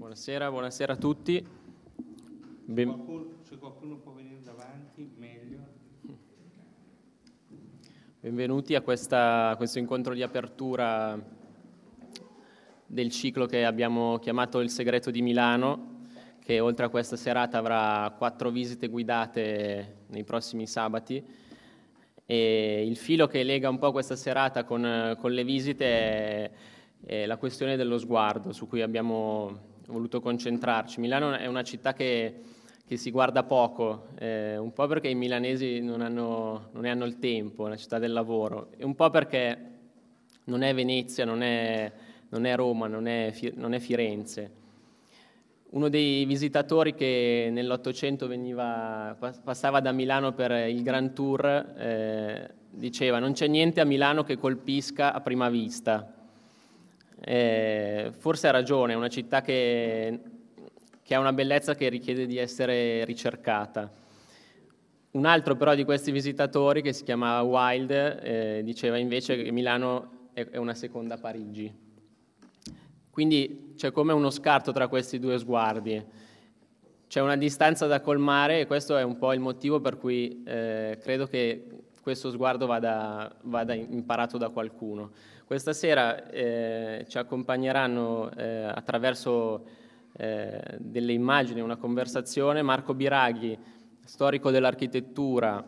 Buonasera, buonasera a tutti. Ben... Se, qualcuno, se qualcuno può venire davanti, meglio. Benvenuti a, questa, a questo incontro di apertura del ciclo che abbiamo chiamato Il segreto di Milano, che oltre a questa serata avrà quattro visite guidate nei prossimi sabati. E il filo che lega un po' questa serata con, con le visite è, è la questione dello sguardo, su cui abbiamo voluto concentrarci. Milano è una città che, che si guarda poco, eh, un po' perché i milanesi non, hanno, non, ne hanno il tempo, è una città del lavoro, e un po' perché non è Venezia, non è, non è Roma, non è, non è Firenze. Uno dei visitatori che nell'Ottocento passava da Milano per il Grand Tour eh, diceva non c'è niente a Milano che colpisca a prima vista. Eh, forse ha ragione, è una città che, che, ha una bellezza che richiede di essere ricercata. Un altro però di questi visitatori, che si chiamava Wilde, eh, diceva invece che Milano è, è una seconda Parigi. Quindi c'è come uno scarto tra questi due sguardi. C'è una distanza da colmare e questo è un po' il motivo per cui eh, credo che questo sguardo vada, vada imparato da qualcuno. Questa sera eh, ci accompagneranno eh, attraverso eh, delle immagini, una conversazione, Marco Biraghi, storico dell'architettura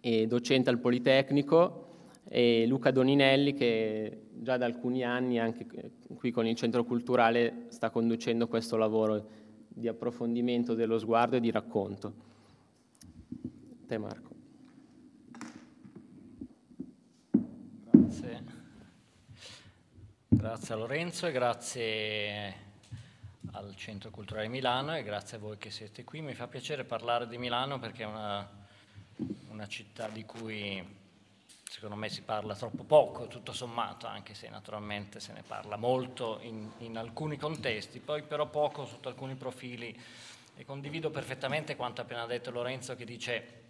e docente al Politecnico, e Luca Doninelli che già da alcuni anni anche qui con il Centro Culturale sta conducendo questo lavoro di approfondimento dello sguardo e di racconto. Te Marco. Grazie a Lorenzo e grazie al Centro Culturale Milano e grazie a voi che siete qui. Mi fa piacere parlare di Milano perché è una, una città di cui secondo me si parla troppo poco, tutto sommato, anche se naturalmente se ne parla molto in, in, alcuni contesti, poi però poco sotto alcuni profili. E condivido perfettamente quanto ha appena detto Lorenzo che dice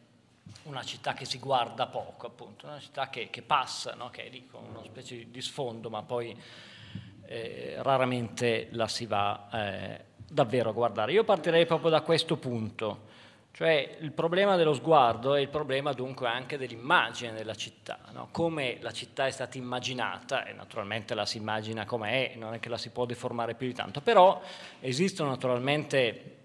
una città che si guarda poco, appunto, una città che, che passa, no? che è lì con una specie di sfondo, ma poi eh, raramente la si va eh, davvero a guardare. Io partirei proprio da questo punto, cioè il problema dello sguardo è il problema dunque anche dell'immagine della città, no? come la città è stata immaginata, e naturalmente la si immagina come è, non è che la si può deformare più di tanto, però esistono naturalmente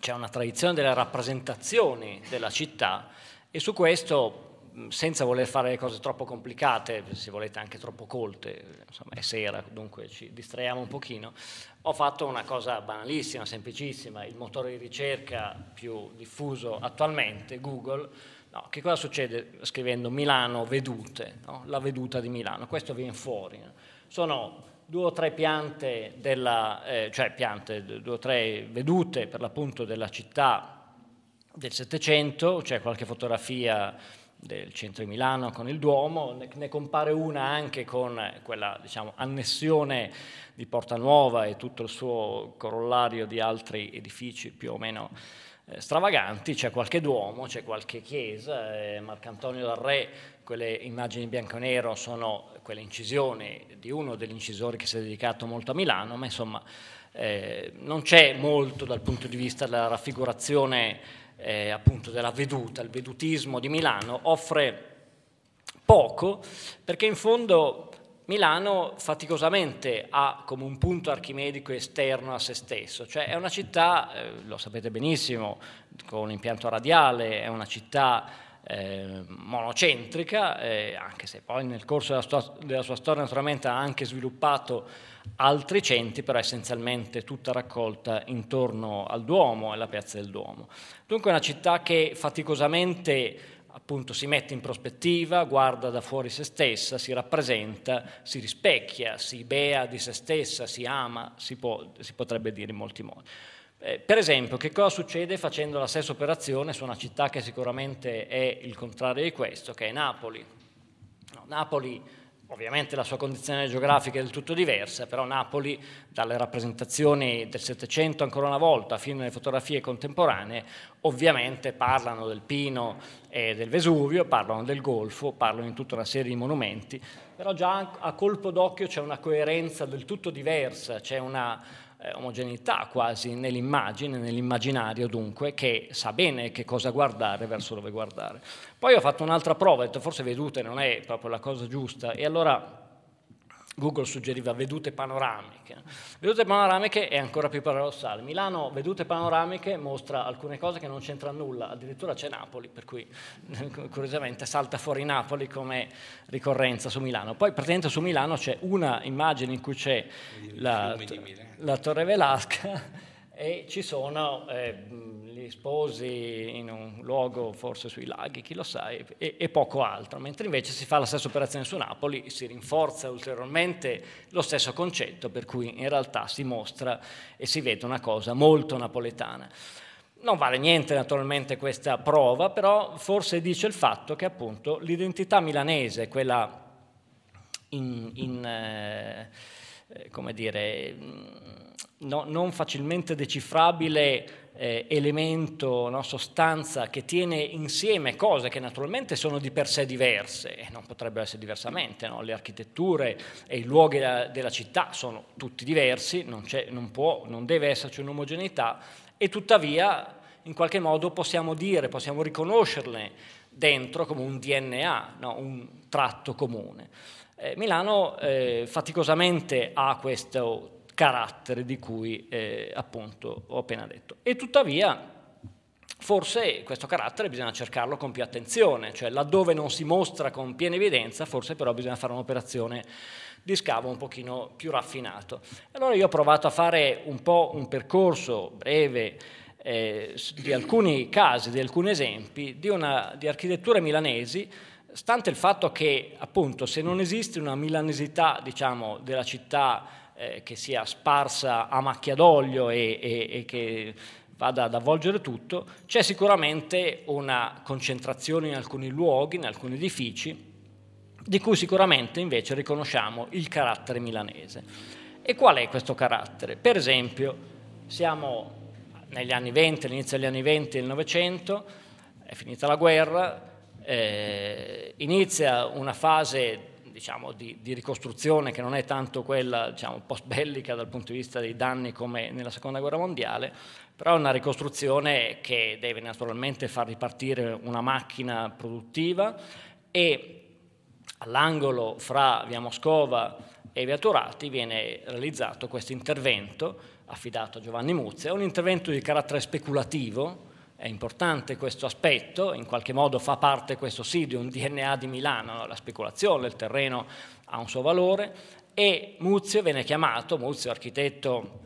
c'è una tradizione delle rappresentazioni della città e su questo senza voler fare le cose troppo complicate, se volete anche troppo colte, insomma è sera, dunque ci distraiamo un pochino, ho fatto una cosa banalissima, semplicissima, il motore di ricerca più diffuso attualmente, Google, no, che cosa succede scrivendo Milano vedute, no? la veduta di Milano, questo viene fuori, sono due o tre piante, della, eh, cioè piante, due o tre vedute per l'appunto della città del Settecento, c'è cioè qualche fotografia del centro di Milano con il Duomo, ne, ne compare una anche con quella diciamo, annessione di Porta Nuova e tutto il suo corollario di altri edifici più o meno eh, stravaganti, c'è qualche Duomo, c'è qualche chiesa, eh, Marcantonio del Re quelle immagini bianco e nero sono quelle incisioni di uno degli incisori che si è dedicato molto a Milano, ma insomma eh, non c'è molto dal punto di vista della raffigurazione eh, appunto della veduta, il vedutismo di Milano offre poco perché in fondo Milano faticosamente ha come un punto archimedico esterno a se stesso, cioè è una città, eh, lo sapete benissimo, con impianto radiale, è una città eh, monocentrica, eh, anche se poi nel corso della sua, della sua, storia naturalmente ha anche sviluppato altri centri, però essenzialmente tutta raccolta intorno al Duomo e alla piazza del Duomo. Dunque è una città che faticosamente appunto si mette in prospettiva, guarda da fuori se stessa, si rappresenta, si rispecchia, si bea di se stessa, si ama, si, può, si potrebbe dire in molti modi. Eh, per esempio, che cosa succede facendo la stessa operazione su una città che sicuramente è il contrario di questo, che è Napoli? No, Napoli Ovviamente la sua condizione geografica è del tutto diversa, però Napoli, dalle rappresentazioni del Settecento ancora una volta, fino alle fotografie contemporanee, ovviamente parlano del Pino e del Vesuvio, parlano del Golfo, parlano di tutta una serie di monumenti, però già a colpo d'occhio c'è una coerenza del tutto diversa, c'è una, eh, omogeneità quasi nell'immagine, nell'immaginario dunque, che sa bene che cosa guardare, verso dove guardare. Poi ho fatto un'altra prova, ho detto forse vedute non è proprio la cosa giusta, e allora Google suggeriva vedute panoramiche. Vedute panoramiche è ancora più paradossale. Milano, vedute panoramiche, mostra alcune cose che non c'entrano nulla, addirittura c'è Napoli, per cui curiosamente salta fuori Napoli come ricorrenza su Milano. Poi praticamente su Milano c'è una immagine in cui c'è la, la Torre Velasca e ci sono eh, gli sposi in un luogo, forse sui laghi, chi lo sa, e, e, poco altro, mentre invece si fa la stessa operazione su Napoli, si rinforza ulteriormente lo stesso concetto, per cui in realtà si mostra e si vede una cosa molto napoletana. Non vale niente naturalmente questa prova, però forse dice il fatto che appunto l'identità milanese, quella in, in eh, eh come dire no, non facilmente decifrabile eh, elemento, no, sostanza che tiene insieme cose che naturalmente sono di per sé diverse e non potrebbero essere diversamente. No? Le architetture e i luoghi della, della città sono tutti diversi, non, non, può, non deve esserci un'omogeneità e tuttavia in qualche modo possiamo dire, possiamo riconoscerle dentro come un DNA, no? un tratto comune. Eh, Milano eh, faticosamente ha questo carattere di cui eh, appunto ho appena detto. E tuttavia forse questo carattere bisogna cercarlo con più attenzione, cioè laddove non si mostra con piena evidenza, forse però bisogna fare un'operazione di scavo un pochino più raffinato. Allora io ho provato a fare un po' un percorso breve eh, di alcuni casi, di alcuni esempi di, una, di architetture milanesi, stante il fatto che appunto se non esiste una milanesità diciamo, della città eh, che sia sparsa a macchia d'olio e, e, e che vada ad avvolgere tutto, c'è sicuramente una concentrazione in alcuni luoghi, in alcuni edifici, di cui sicuramente invece riconosciamo il carattere milanese. E qual è questo carattere? Per esempio, siamo negli anni 20, all'inizio degli anni 20 del Novecento, è finita la guerra, eh, inizia una fase diciamo, di, di, ricostruzione che non è tanto quella diciamo, post bellica dal punto di vista dei danni come nella seconda guerra mondiale, però è una ricostruzione che deve naturalmente far ripartire una macchina produttiva e all'angolo fra via Moscova e via Turati viene realizzato questo intervento affidato a Giovanni Muzzi, è un intervento di carattere speculativo è importante questo aspetto, in qualche modo fa parte questo sì di un DNA di Milano, la speculazione, il terreno ha un suo valore e Muzio viene chiamato, Muzio architetto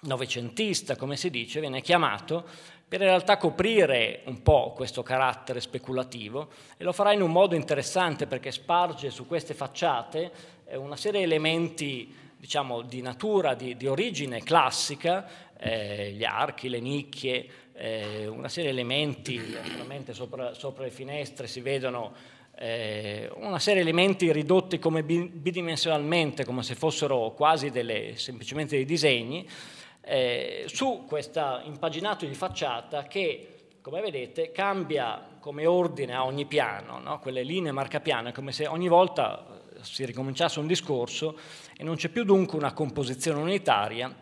novecentista come si dice, viene chiamato per in realtà coprire un po' questo carattere speculativo e lo farà in un modo interessante perché sparge su queste facciate eh, una serie di elementi diciamo, di natura, di, di origine classica, eh, gli archi, le nicchie, eh, una serie di elementi, naturalmente sopra, sopra le finestre si vedono eh, una serie di elementi ridotti come bidimensionalmente, come se fossero quasi delle, semplicemente dei disegni, eh, su questo impaginato di facciata che, come vedete, cambia come ordine a ogni piano, no? quelle linee marcapiano, è come se ogni volta eh, si ricominciasse un discorso e non c'è più dunque una composizione unitaria,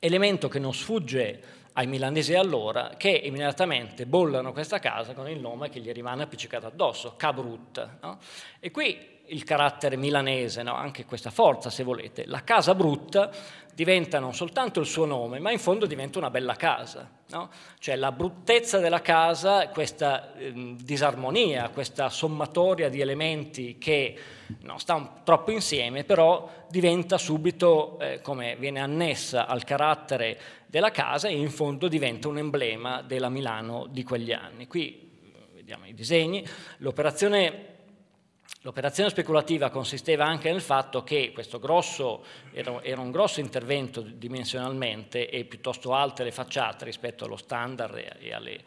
elemento che non sfugge ai milanesi allora che immediatamente bollano questa casa con il nome che gli rimane appiccicato addosso, Cabrut. No? E qui il carattere milanese, no? anche questa forza se volete. La casa brutta diventa non soltanto il suo nome, ma in fondo diventa una bella casa. No? Cioè la bruttezza della casa, questa eh, disarmonia, questa sommatoria di elementi che non stanno troppo insieme, però diventa subito, eh, come viene annessa al carattere della casa, e in fondo diventa un emblema della Milano di quegli anni. Qui eh, vediamo i disegni, l'operazione L'operazione speculativa consisteva anche nel fatto che questo grosso, era un grosso intervento dimensionalmente e piuttosto alte le facciate rispetto allo standard e alle,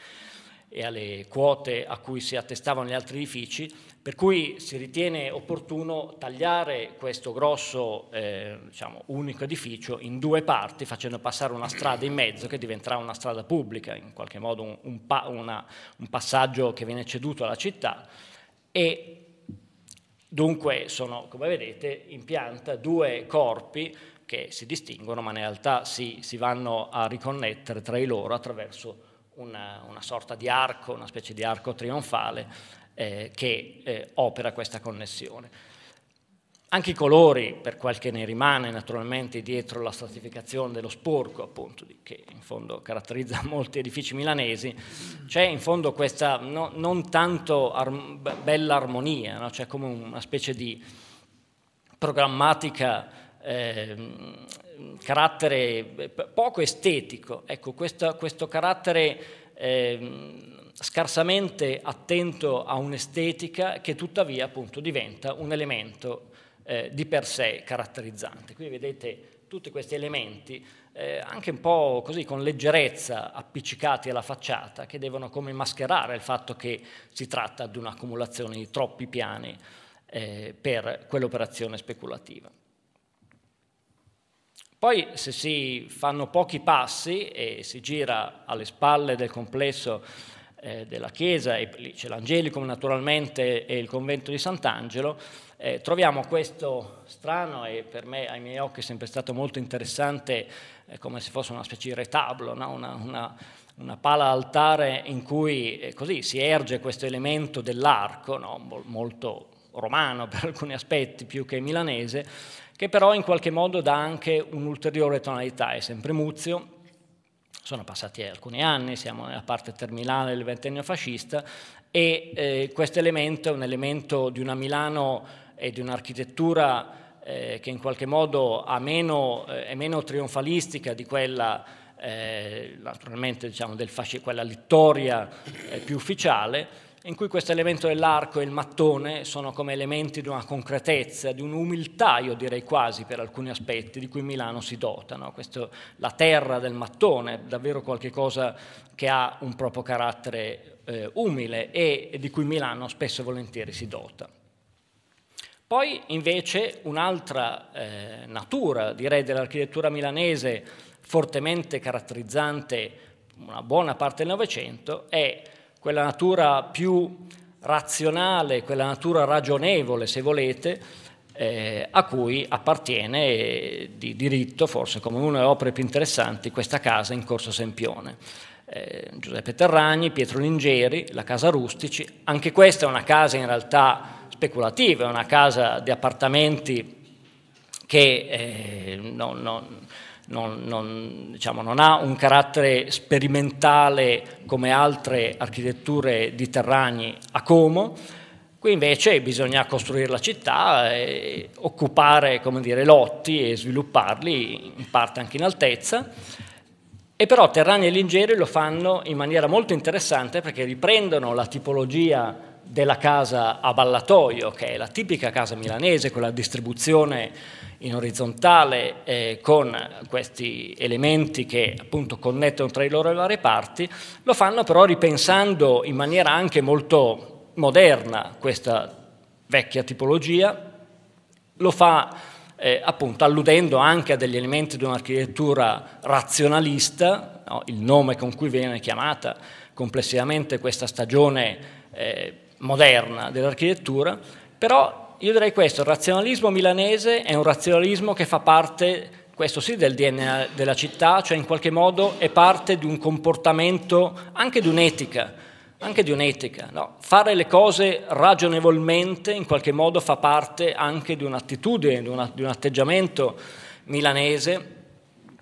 e alle quote a cui si attestavano gli altri edifici, per cui si ritiene opportuno tagliare questo grosso, eh, diciamo, unico edificio in due parti, facendo passare una strada in mezzo che diventerà una strada pubblica, in qualche modo un, un, pa, una, un passaggio che viene ceduto alla città, e Dunque sono, come vedete, in pianta due corpi che si distinguono, ma in realtà si, si vanno a riconnettere tra di loro attraverso una, una, sorta di arco, una specie di arco trionfale eh, che eh, opera questa connessione anche i colori, per quel che ne rimane naturalmente dietro la stratificazione dello sporco, appunto, che in fondo caratterizza molti edifici milanesi, c'è in fondo questa no, non tanto ar- bella armonia, no? c'è come una specie di programmatica eh, carattere poco estetico, ecco, questo, questo carattere eh, scarsamente attento a un'estetica che tuttavia appunto diventa un elemento eh, di per sé caratterizzante. Qui vedete tutti questi elementi, eh, anche un po' così con leggerezza appiccicati alla facciata, che devono come mascherare il fatto che si tratta di un'accumulazione di troppi piani eh, per quell'operazione speculativa. Poi se si fanno pochi passi e si gira alle spalle del complesso eh, della chiesa, e lì c'è l'Angelicum naturalmente e il convento di Sant'Angelo, eh, troviamo questo strano e per me ai miei occhi è sempre stato molto interessante, eh, come se fosse una specie di retablo, no? una, una, una, pala altare in cui eh, così si erge questo elemento dell'arco, no? molto romano per alcuni aspetti più che milanese, che però in qualche modo dà anche un'ulteriore tonalità, è sempre Muzio, sono passati alcuni anni, siamo nella parte terminale del ventennio fascista e eh, questo elemento è un elemento di una Milano e di un'architettura eh, che in qualche modo meno, eh, è meno trionfalistica di quella eh, naturalmente diciamo, del fasci- quella littoria eh, più ufficiale, in cui questo elemento dell'arco e il mattone sono come elementi di una concretezza, di un'umiltà, io direi quasi per alcuni aspetti, di cui Milano si dota. No? Questo, la terra del mattone è davvero qualcosa che ha un proprio carattere eh, umile e, e di cui Milano spesso e volentieri si dota. Poi invece un'altra eh, natura, direi, dell'architettura milanese fortemente caratterizzante una buona parte del Novecento è quella natura più razionale, quella natura ragionevole, se volete, eh, a cui appartiene eh, di diritto, forse come una delle opere più interessanti, questa casa in Corso Sempione. Eh, Giuseppe Terragni, Pietro Lingeri, la casa Rustici, anche questa è una casa in realtà speculativa, è una casa di appartamenti che eh, non, non, non, diciamo, non, ha un carattere sperimentale come altre architetture di Terragni a Como. Qui invece bisogna costruire la città, occupare dire, lotti e svilupparli in parte anche in altezza. E però Terrani e Lingeri lo fanno in maniera molto interessante perché riprendono la tipologia della casa a ballatoio, che è la tipica casa milanese, con la distribuzione in orizzontale eh, con questi elementi che appunto connettono tra i loro varie parti, lo fanno però ripensando in maniera anche molto moderna questa vecchia tipologia, lo fa eh, appunto alludendo anche a degli elementi di un'architettura razionalista, no? il nome con cui viene chiamata complessivamente questa stagione eh, moderna dell'architettura, però io direi questo, il razionalismo milanese è un razionalismo che fa parte, questo sì, del DNA della città, cioè in qualche modo è parte di un comportamento, anche di un'etica, anche di un'etica. No? Fare le cose ragionevolmente in qualche modo fa parte anche di un'attitudine, di, una, di un atteggiamento milanese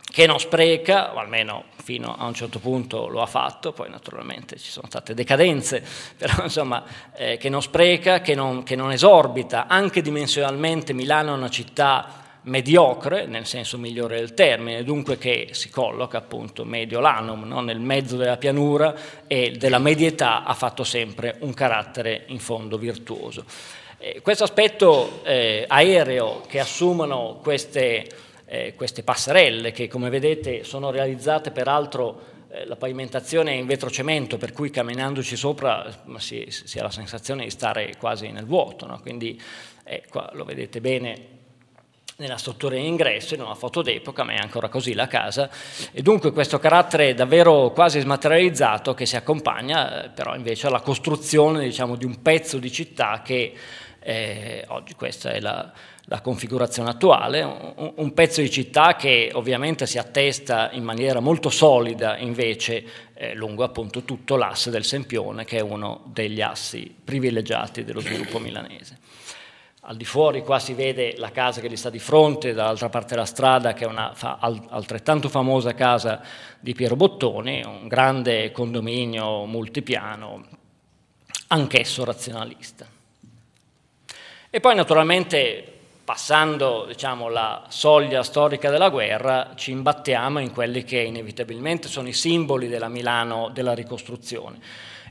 che non spreca, o almeno fino a un certo punto lo ha fatto, poi naturalmente ci sono state decadenze, però insomma eh, che non spreca, che non, che non esorbita, anche dimensionalmente Milano è una città mediocre, nel senso migliore del termine, dunque che si colloca appunto medio lanum, no? nel mezzo della pianura e della medietà ha fatto sempre un carattere in fondo virtuoso. Eh, questo aspetto eh, aereo che assumono queste eh, queste passerelle che come vedete sono realizzate peraltro eh, la pavimentazione è in vetrocemento, per cui camminandoci sopra si, si, ha la sensazione di stare quasi nel vuoto, no? quindi eh, qua lo vedete bene nella struttura in ingresso, in una foto d'epoca, ma è ancora così la casa, e dunque questo carattere davvero quasi smaterializzato che si accompagna eh, però invece alla costruzione diciamo, di un pezzo di città che eh, oggi questa è la la configurazione attuale, un, un pezzo di città che ovviamente si attesta in maniera molto solida invece eh, lungo appunto tutto l'asse del Sempione che è uno degli assi privilegiati dello sviluppo milanese. Al di fuori qua si vede la casa che gli sta di fronte, dall'altra parte della strada, che è una fa, altrettanto famosa casa di Piero Bottoni, un grande condominio multipiano, anch'esso razionalista. E poi naturalmente passando diciamo, la soglia storica della guerra, ci imbattiamo in quelli che inevitabilmente sono i simboli della Milano della ricostruzione.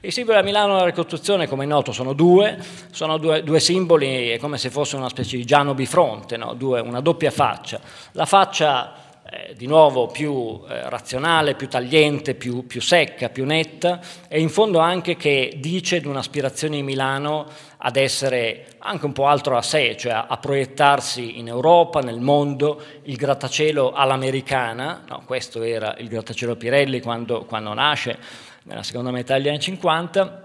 I simboli della Milano della ricostruzione, come è noto, sono due, sono due, due simboli, è come se fosse una specie di Giano bifronte, no? due, una doppia faccia. La faccia eh, di nuovo più eh, razionale, più tagliente, più, più, secca, più netta e in fondo anche che dice di un'aspirazione di Milano ad essere anche un po' altro a sé, cioè a, a proiettarsi in Europa, nel mondo, il grattacielo all'americana, no, questo era il grattacielo Pirelli quando, quando nasce nella seconda metà degli anni 50,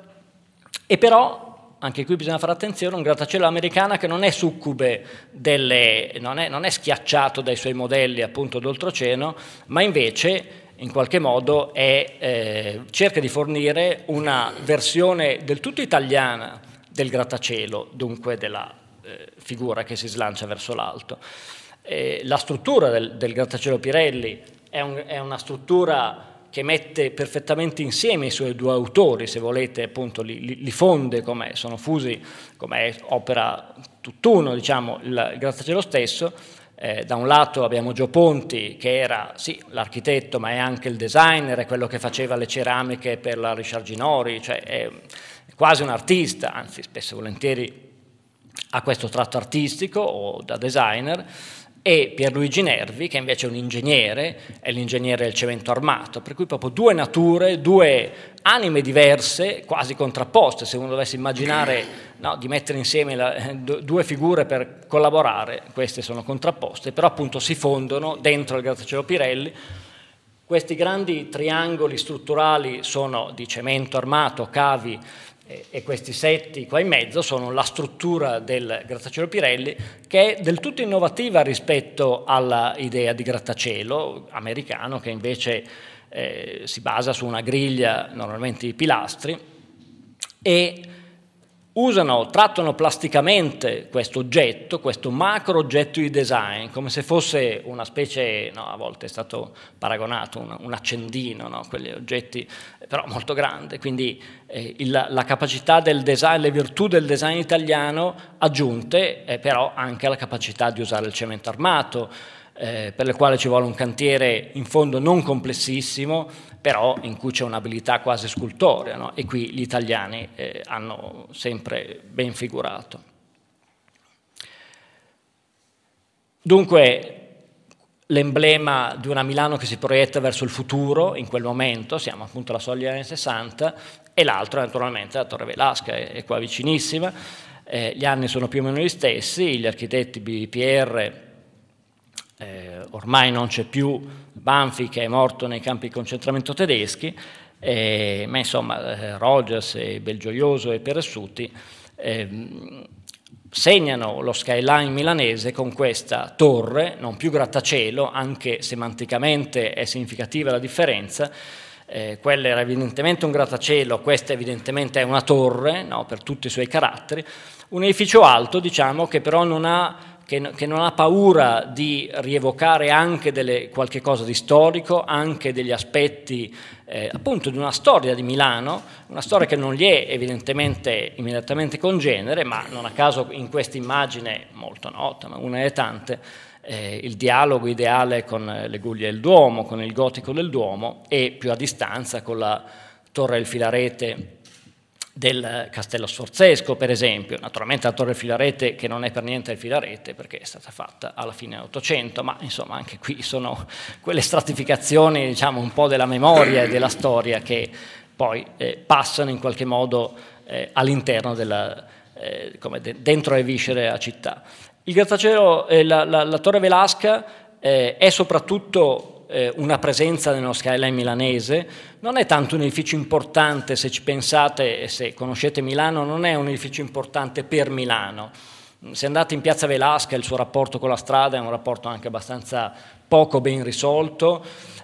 e però anche qui bisogna fare attenzione, un grattacielo americana che non è succube, delle, non, è, non, è, schiacciato dai suoi modelli appunto d'oltreoceano, ma invece in qualche modo è, eh, cerca di fornire una versione del tutto italiana del grattacielo, dunque della eh, figura che si slancia verso l'alto. Eh, la struttura del, del grattacielo Pirelli è, un, è una struttura che mette perfettamente insieme i suoi due autori, se volete, appunto li, li fonde come sono fusi, come opera tutt'uno, diciamo, il grattacielo stesso. Eh, da un lato abbiamo Gio Ponti, che era sì l'architetto, ma è anche il designer, è quello che faceva le ceramiche per la Richard Ginori, cioè è quasi un artista, anzi spesso e volentieri ha questo tratto artistico o da designer e Pierluigi Nervi, che invece è un ingegnere, è l'ingegnere del cemento armato, per cui proprio due nature, due anime diverse, quasi contrapposte, se uno dovesse immaginare no, di mettere insieme la, due figure per collaborare, queste sono contrapposte, però appunto si fondono dentro il grattacielo Pirelli. Questi grandi triangoli strutturali sono di cemento armato, cavi, e questi setti qua in mezzo sono la struttura del grattacielo Pirelli che è del tutto innovativa rispetto all'idea di grattacielo americano che invece eh, si basa su una griglia normalmente di pilastri e usano, trattano plasticamente questo oggetto, questo macro oggetto di design, come se fosse una specie, no, a volte è stato paragonato un, un accendino, no, quegli oggetti però molto grande, quindi eh, il, la capacità del design, le virtù del design italiano aggiunte eh, però anche la capacità di usare il cemento armato, eh, per le quali ci vuole un cantiere in fondo non complessissimo, però in cui c'è un'abilità quasi scultorea no? e qui gli italiani eh, hanno sempre ben figurato. Dunque l'emblema di una Milano che si proietta verso il futuro in quel momento, siamo appunto alla soglia degli anni 60, e l'altro naturalmente la Torre Velasca, è, è qua vicinissima, eh, gli anni sono più o meno gli stessi, gli architetti BBPR eh, ormai non c'è più Banfi che è morto nei campi di concentramento tedeschi, eh, ma insomma eh, Rogers e Belgioioso e Peressuti ehm, segnano lo skyline milanese con questa torre, non più grattacielo, anche semanticamente è significativa la differenza. Eh, quella era evidentemente un grattacielo, questa evidentemente è una torre, no, per tutti i suoi caratteri. Un edificio alto, diciamo, che però non ha che, che, non ha paura di rievocare anche delle, qualche cosa di storico, anche degli aspetti eh, appunto di una storia di Milano, una storia che non gli è evidentemente immediatamente congenere, ma non a caso in questa immagine molto nota, ma una delle tante, eh, il dialogo ideale con le guglie del Duomo, con il gotico del Duomo e più a distanza con la torre del Filarete del Castello Sforzesco, per esempio, naturalmente la Torre Filarete che non è per niente il Filarete perché è stata fatta alla fine dell'Ottocento, ma insomma anche qui sono quelle stratificazioni diciamo un po' della memoria e della storia che poi eh, passano in qualche modo eh, all'interno della, eh, come de- dentro le viscere della città. Il grattacielo, eh, la, la, la, Torre Velasca eh, è soprattutto eh, una presenza nello skyline milanese, non è tanto un edificio importante, se ci pensate e se conoscete Milano, non è un edificio importante per Milano. Se andate in Piazza Velasca, il suo rapporto con la strada è un rapporto anche abbastanza poco ben risolto.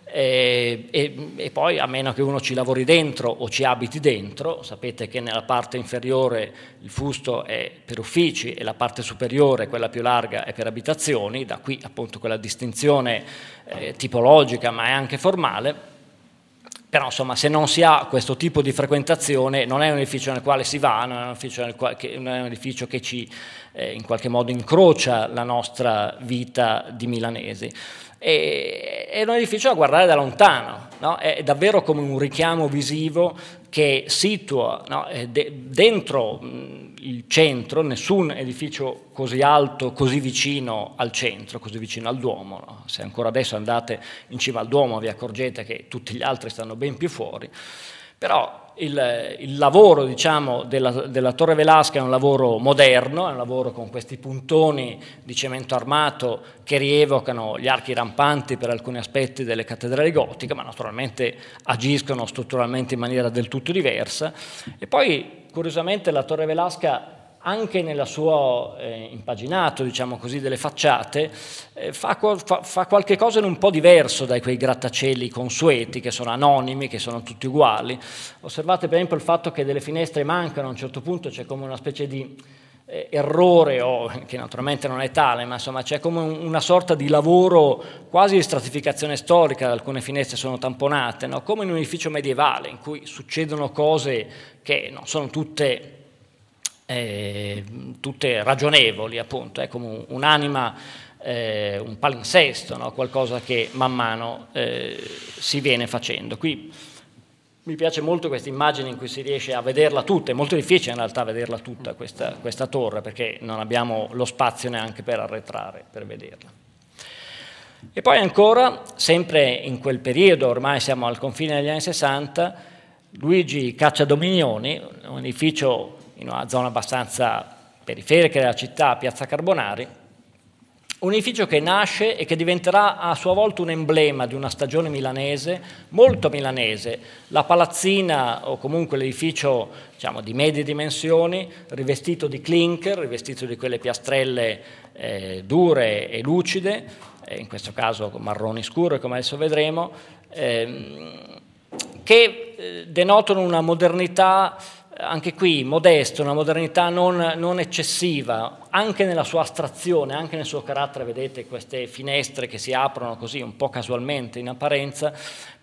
E, eh, e, e, poi a meno che uno ci lavori dentro o ci abiti dentro, sapete che nella parte inferiore il fusto è per uffici e la parte superiore, quella più larga, è per abitazioni, da qui appunto quella distinzione eh, tipologica ma è anche formale. Però insomma se non si ha questo tipo di frequentazione non è un edificio nel quale si va, non è un edificio, quale, che, un edificio che ci eh, in qualche modo incrocia la nostra vita di milanesi. E, è un edificio da guardare da lontano, no? è davvero come un richiamo visivo che situa no? de- dentro mm, il centro, nessun edificio così alto, così vicino al centro, così vicino al Duomo. No? Se ancora adesso andate in cima al Duomo vi accorgete che tutti gli altri stanno ben più fuori, però il, il lavoro diciamo, della, della, Torre Velasca è un lavoro moderno, è un lavoro con questi puntoni di cemento armato che rievocano gli archi rampanti per alcuni aspetti delle cattedrali gotiche, ma naturalmente agiscono strutturalmente in maniera del tutto diversa. E poi, curiosamente, la Torre Velasca anche nel suo eh, impaginato, diciamo così, delle facciate, eh, fa, fa, fa, qualche cosa in un po' diverso dai quei grattacieli consueti, che sono anonimi, che sono tutti uguali. Osservate per esempio il fatto che delle finestre mancano, a un certo punto c'è come una specie di eh, errore, o, che naturalmente non è tale, ma insomma c'è come un, una sorta di lavoro quasi di stratificazione storica, alcune finestre sono tamponate, no? come in un edificio medievale in cui succedono cose che non sono tutte eh, tutte ragionevoli, appunto, è come un'anima, eh, un palinsesto, no? qualcosa che man mano eh, si viene facendo. Qui mi piace molto questa immagine in cui si riesce a vederla tutta, è molto difficile in realtà vederla tutta questa, questa torre perché non abbiamo lo spazio neanche per arretrare, per vederla. E poi ancora, sempre in quel periodo, ormai siamo al confine degli anni 60, Luigi Cacciadominioni, un edificio in una zona abbastanza periferica della città, Piazza Carbonari, un edificio che nasce e che diventerà a sua volta un emblema di una stagione milanese, molto milanese. La palazzina o comunque l'edificio diciamo, di medie dimensioni, rivestito di clinker, rivestito di quelle piastrelle eh, dure e lucide, eh, in questo caso marroni scure come adesso vedremo, ehm, eh, che denotano una modernità anche qui modesto, una modernità non, non, eccessiva, anche nella sua astrazione, anche nel suo carattere, vedete queste finestre che si aprono così un po' casualmente in apparenza,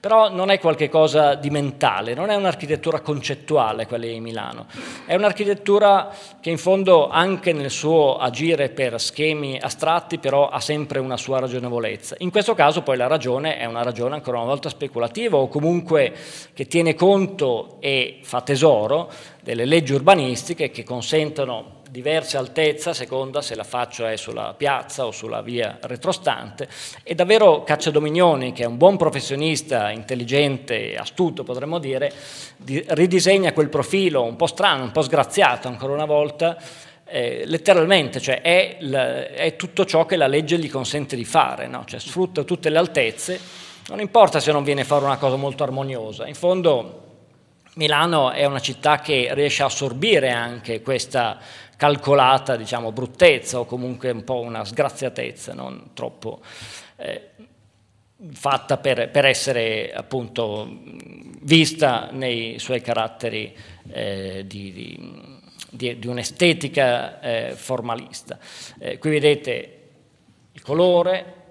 però non è qualcosa di mentale, non è un'architettura concettuale quella di Milano, è un'architettura che in fondo anche nel suo agire per schemi astratti però ha sempre una sua ragionevolezza. In questo caso poi la ragione è una ragione ancora una volta speculativa o comunque che tiene conto e fa tesoro delle leggi urbanistiche che consentono diverse altezze, a seconda se la faccia è sulla piazza o sulla via retrostante. E davvero Cacciadominioni, che è un buon professionista, intelligente, astuto potremmo dire, ridisegna quel profilo un po' strano, un po' sgraziato ancora una volta, eh, letteralmente, cioè è, la, è, tutto ciò che la legge gli consente di fare, no? cioè, sfrutta tutte le altezze, non importa se non viene a fare una cosa molto armoniosa, in fondo Milano è una città che riesce a assorbire anche questa, calcolata diciamo, bruttezza o comunque un po' una sgraziatezza, non troppo eh, fatta per, per, essere appunto vista nei suoi caratteri eh, di, di, di, di un'estetica eh, formalista. Eh, qui vedete il colore,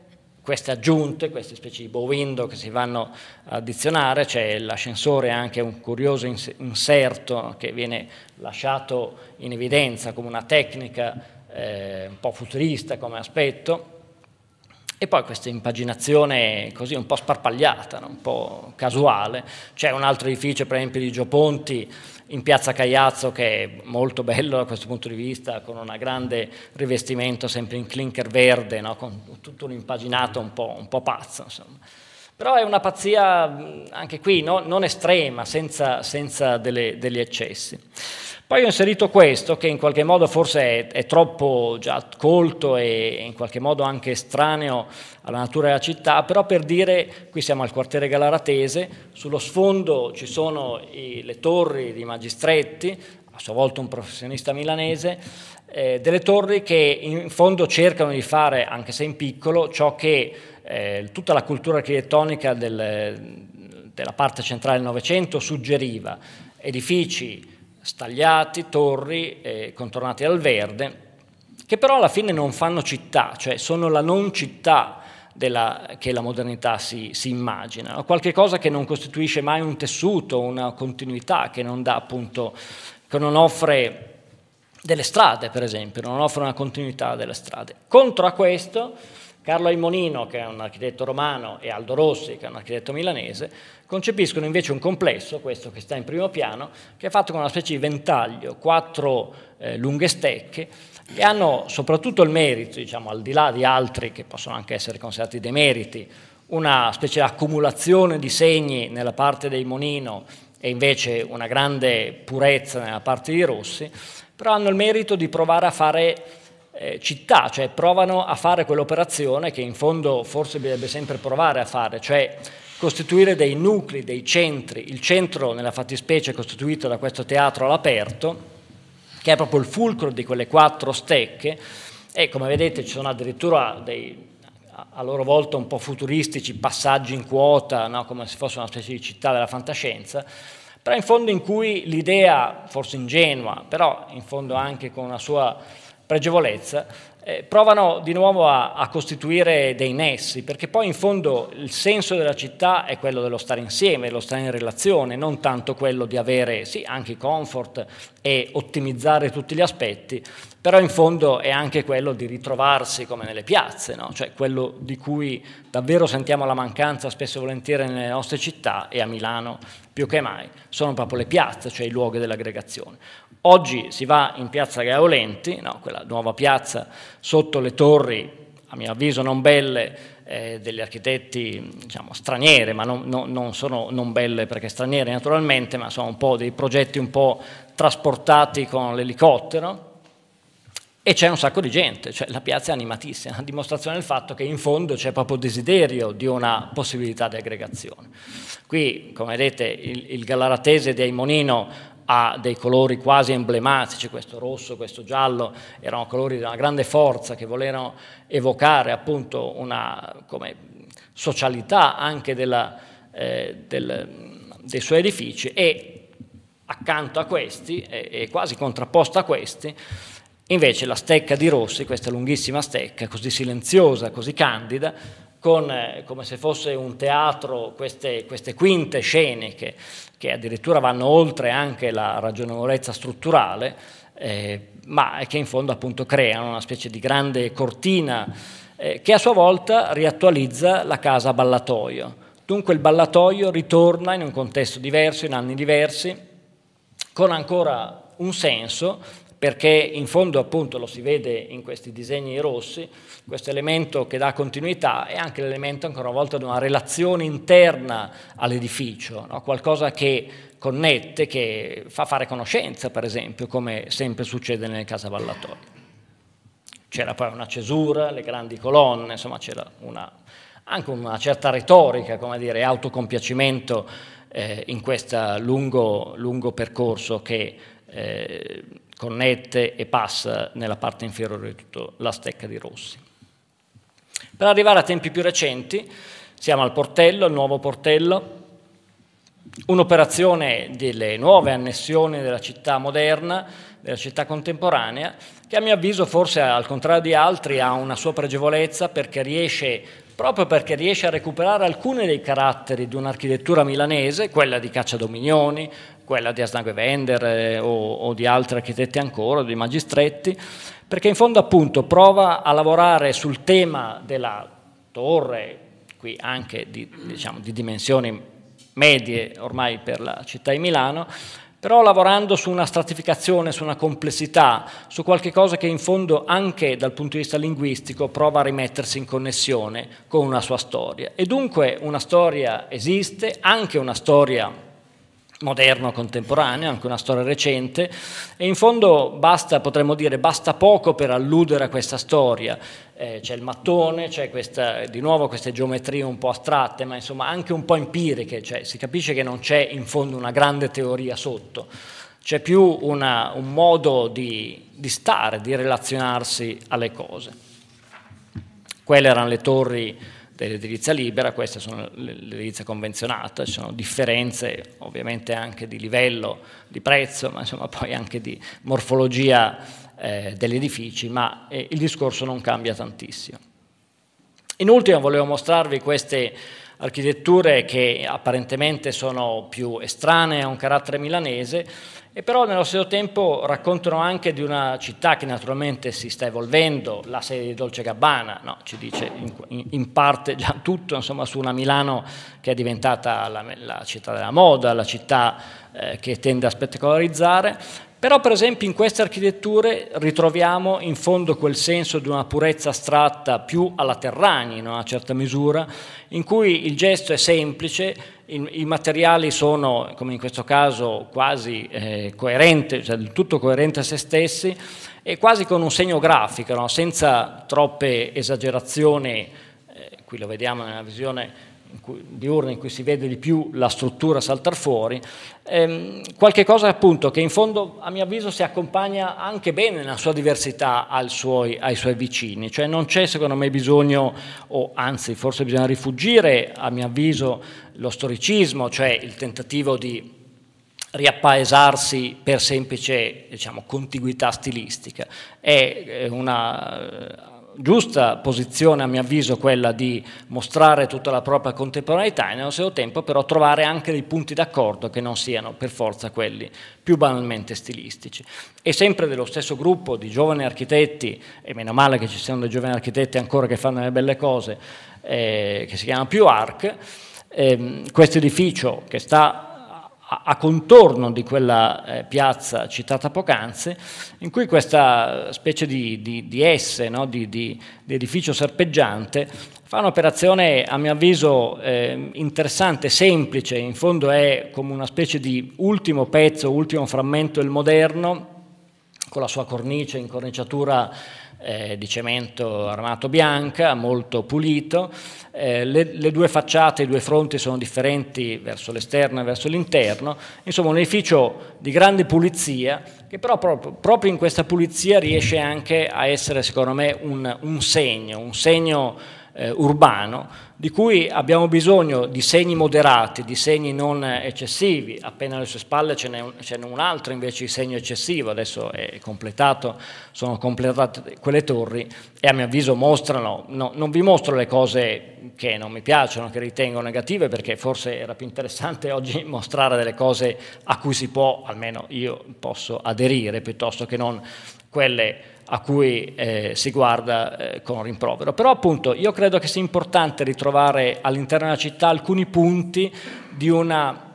queste aggiunte, queste specie di bow window che si vanno ad addizionare, c'è l'ascensore anche un curioso inserto che viene lasciato in evidenza come una tecnica eh, un po' futurista come aspetto, e poi questa impaginazione così un po' sparpagliata, no? un po' casuale. C'è un altro edificio, per esempio, di Gioponti, in piazza Cagliazzo che è molto bello da questo punto di vista, con un grande rivestimento sempre in clinker verde, no? con tutto un impaginato un po', un po pazzo. Insomma. Però è una pazzia anche qui no? non estrema, senza, senza delle, degli eccessi. Poi ho inserito questo, che in qualche modo forse è, è troppo già colto e in qualche modo anche estraneo alla natura della città, però per dire, qui siamo al quartiere galaratese, sullo sfondo ci sono i, le torri di Magistretti, a sua volta un professionista milanese, eh, delle torri che in fondo cercano di fare, anche se in piccolo, ciò che eh, tutta la cultura architettonica del, della parte centrale del Novecento suggeriva, edifici stagliati, torri, eh, contornati al verde, che però alla fine non fanno città, cioè sono la non città della, che la modernità si, si immagina, qualche cosa che non costituisce mai un tessuto, una continuità, che non dà appunto, che non offre delle strade, per esempio, non offre una continuità delle strade. Contro a questo Carlo Aimonino, che è un architetto romano, e Aldo Rossi, che è un architetto milanese, concepiscono invece un complesso, questo che sta in primo piano, che è fatto con una specie di ventaglio, quattro eh, lunghe stecche, che hanno soprattutto il merito, diciamo, al di là di altri che possono anche essere considerati demeriti, una specie di accumulazione di segni nella parte dei Monino e invece una grande purezza nella parte di Rossi, però hanno il merito di provare a fare eh, città, cioè provano a fare quell'operazione che in fondo forse bisognerebbe sempre provare a fare, cioè costituire dei nuclei, dei centri. Il centro nella fattispecie è costituito da questo teatro all'aperto, che è proprio il fulcro di quelle quattro stecche e come vedete ci sono addirittura dei a loro volta un po' futuristici, passaggi in quota, no? come se fosse una specie di città della fantascienza, però in fondo in cui l'idea, forse ingenua, però in fondo anche con una sua pregevolezza, eh, provano di nuovo a, a, costituire dei nessi, perché poi in fondo il senso della città è quello dello stare insieme, dello stare in relazione, non tanto quello di avere, sì, anche comfort, e ottimizzare tutti gli aspetti, però in fondo è anche quello di ritrovarsi come nelle piazze, no? cioè quello di cui davvero sentiamo la mancanza spesso e volentieri nelle nostre città e a Milano più che mai, sono proprio le piazze, cioè i luoghi dell'aggregazione. Oggi si va in piazza Gaolenti, no? quella nuova piazza sotto le torri, a mio avviso non belle, eh, degli architetti diciamo, straniere, ma non, non, non sono non belle perché straniere naturalmente, ma sono un po' dei progetti un po' trasportati con l'elicottero e c'è un sacco di gente, cioè la piazza è animatissima, a dimostrazione del fatto che in fondo c'è proprio desiderio di una possibilità di aggregazione. Qui, come vedete, il, il galaratese dei Monino ha dei colori quasi emblematici, questo rosso, questo giallo, erano colori di una grande forza che volevano evocare appunto una come, socialità anche della, eh, del, dei suoi edifici e accanto a questi e quasi contrapposta a questi, invece la stecca di Rossi, questa lunghissima stecca, così silenziosa, così candida, con eh, come se fosse un teatro queste, queste quinte sceniche che addirittura vanno oltre anche la ragionevolezza strutturale, eh, ma che in fondo appunto creano una specie di grande cortina eh, che a sua volta riattualizza la casa ballatoio. Dunque il ballatoio ritorna in un contesto diverso, in anni diversi, con ancora un senso, perché in fondo appunto lo si vede in questi disegni rossi, questo elemento che dà continuità è anche l'elemento ancora una volta di una relazione interna all'edificio, no? qualcosa che connette, che fa fare conoscenza per esempio, come sempre succede nelle case ballatorie. C'era poi una cesura, le grandi colonne, insomma c'era una, anche una certa retorica, come dire, autocompiacimento eh, in questo lungo, lungo, percorso che eh, connette e passa nella parte inferiore di tutta la stecca di Rossi. Per arrivare a tempi più recenti, siamo al portello, al nuovo portello, un'operazione delle nuove annessioni della città moderna, della città contemporanea, che a mio avviso forse al contrario di altri ha una sua pregevolezza perché riesce proprio perché riesce a recuperare alcuni dei caratteri di un'architettura milanese, quella di Cacciadominioni, quella di Asnago Vendere eh, o, o, di altri architetti ancora, di magistretti, perché in fondo appunto prova a lavorare sul tema della torre, qui anche di, diciamo, di dimensioni medie ormai per la città di Milano, però lavorando su una stratificazione, su una complessità, su qualche cosa che in fondo anche dal punto di vista linguistico prova a rimettersi in connessione con una sua storia. E dunque una storia esiste, anche una storia moderno, contemporaneo, anche una storia recente, e in fondo basta, potremmo dire, basta poco per alludere a questa storia. Eh, c'è il mattone, c'è questa, di nuovo queste geometrie un po' astratte, ma insomma anche un po' empiriche, cioè si capisce che non c'è in fondo una grande teoria sotto, c'è più una, un modo di, di stare, di relazionarsi alle cose. Quelle erano le torri dell'edilizia libera, queste sono l'edilizia convenzionata, ci sono differenze ovviamente anche di livello, di prezzo, ma insomma poi anche di morfologia eh, degli edifici, ma eh, il discorso non cambia tantissimo. In ultimo volevo mostrarvi queste architetture che apparentemente sono più estranee a un carattere milanese, e però nello stesso tempo raccontano anche di una città che naturalmente si sta evolvendo, la serie di Dolce Gabbana, no? ci dice in, in, parte già tutto insomma, su una Milano che è diventata la, la città della moda, la città eh, che tende a spettacolarizzare, però per esempio in queste architetture ritroviamo in fondo quel senso di una purezza astratta più alla Terrani, in una certa misura, in cui il gesto è semplice i materiali sono, come in questo caso, quasi eh, coerenti, cioè del tutto coerenti a se stessi, e quasi con un segno grafico, no? senza troppe esagerazioni, eh, qui lo vediamo nella visione cui, in cui si vede di più la struttura saltare fuori, ehm, qualche cosa appunto che in fondo a mio avviso si accompagna anche bene nella sua diversità suoi, ai suoi vicini, cioè non c'è secondo me bisogno, o anzi forse bisogna rifugire a mio avviso lo storicismo, cioè il tentativo di riappaesarsi per semplice diciamo, contiguità stilistica. È eh, una giusta posizione a mio avviso quella di mostrare tutta la propria contemporaneità e nello stesso tempo però trovare anche dei punti d'accordo che non siano per forza quelli più banalmente stilistici. E sempre dello stesso gruppo di giovani architetti, e meno male che ci siano dei giovani architetti ancora che fanno le belle cose, eh, che si chiama più ARC, eh, questo edificio che sta a contorno di quella eh, piazza citata poc'anzi, in cui questa specie di, di, di S, no? di, di, edificio serpeggiante, fa un'operazione a mio avviso eh, interessante, semplice, in fondo è come una specie di ultimo pezzo, ultimo frammento del moderno, con la sua cornice, incorniciatura eh, di cemento armato bianca, molto pulito. Eh, le, le, due facciate, i due fronti sono differenti verso l'esterno e verso l'interno. Insomma, un edificio di grande pulizia che però proprio, proprio in questa pulizia riesce anche a essere, secondo me, un, un segno, un segno eh, urbano di cui abbiamo bisogno di segni moderati, di segni non eccessivi, appena alle sue spalle ce n'è un, ce n'è un altro invece di segno eccessivo, adesso è completato, sono completate quelle torri e a mio avviso mostrano, no, non vi mostro le cose che non mi piacciono, che ritengo negative, perché forse era più interessante oggi mostrare delle cose a cui si può, almeno io posso aderire, piuttosto che non quelle a cui eh, si guarda eh, con rimprovero. Però appunto io credo che sia importante ritrovare all'interno della città alcuni punti di una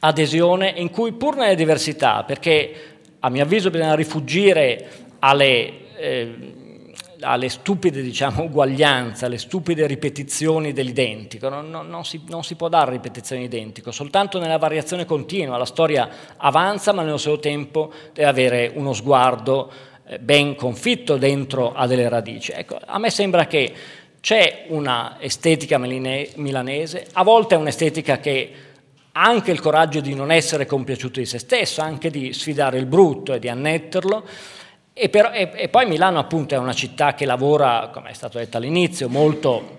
adesione in cui pur nelle diversità, perché a mio avviso bisogna rifugire alle, eh, alle stupide diciamo, uguaglianze, alle stupide ripetizioni dell'identico, non, non, non, si, non si può dare ripetizione identico, soltanto nella variazione continua la storia avanza ma nello stesso tempo deve avere uno sguardo eh, ben confitto dentro a delle radici. Ecco, a me sembra che c'è una estetica milanese, a volte è un'estetica che ha anche il coraggio di non essere compiaciuto di se stesso, anche di sfidare il brutto e di annetterlo. E, però, e, e poi Milano appunto è una città che lavora, come è stato detto all'inizio, molto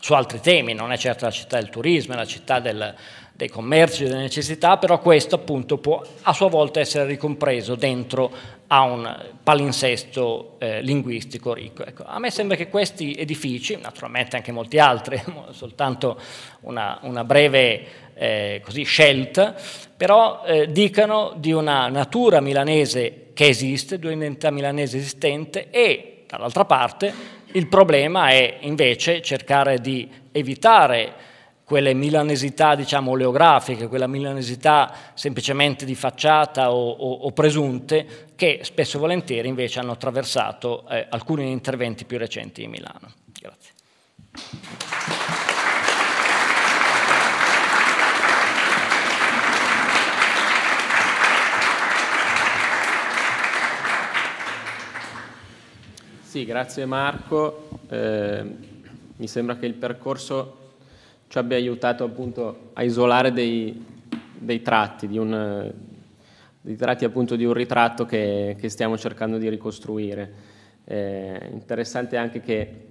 su altri temi, non è certo la città del turismo, è la città del, dei commerci, delle necessità, però questo appunto può a sua volta essere ricompreso dentro a un palinsesto eh, linguistico ricco. Ecco, a me sembra che questi edifici, naturalmente anche molti altri, soltanto una, una breve eh, così, scelta, però eh, dicano di una natura milanese che esiste, di un'identità milanese esistente e dall'altra parte il problema è invece cercare di evitare quelle milanesità diciamo oleografiche, quella milanesità semplicemente di facciata o, o, o presunte, che spesso e volentieri invece hanno attraversato eh, alcuni interventi più recenti di Milano. Grazie. Sì, grazie Marco. Eh, mi sembra che il percorso ci abbia aiutato appunto a isolare dei, dei tratti, di un, dei tratti appunto di un ritratto che, che stiamo cercando di ricostruire. Eh, interessante anche che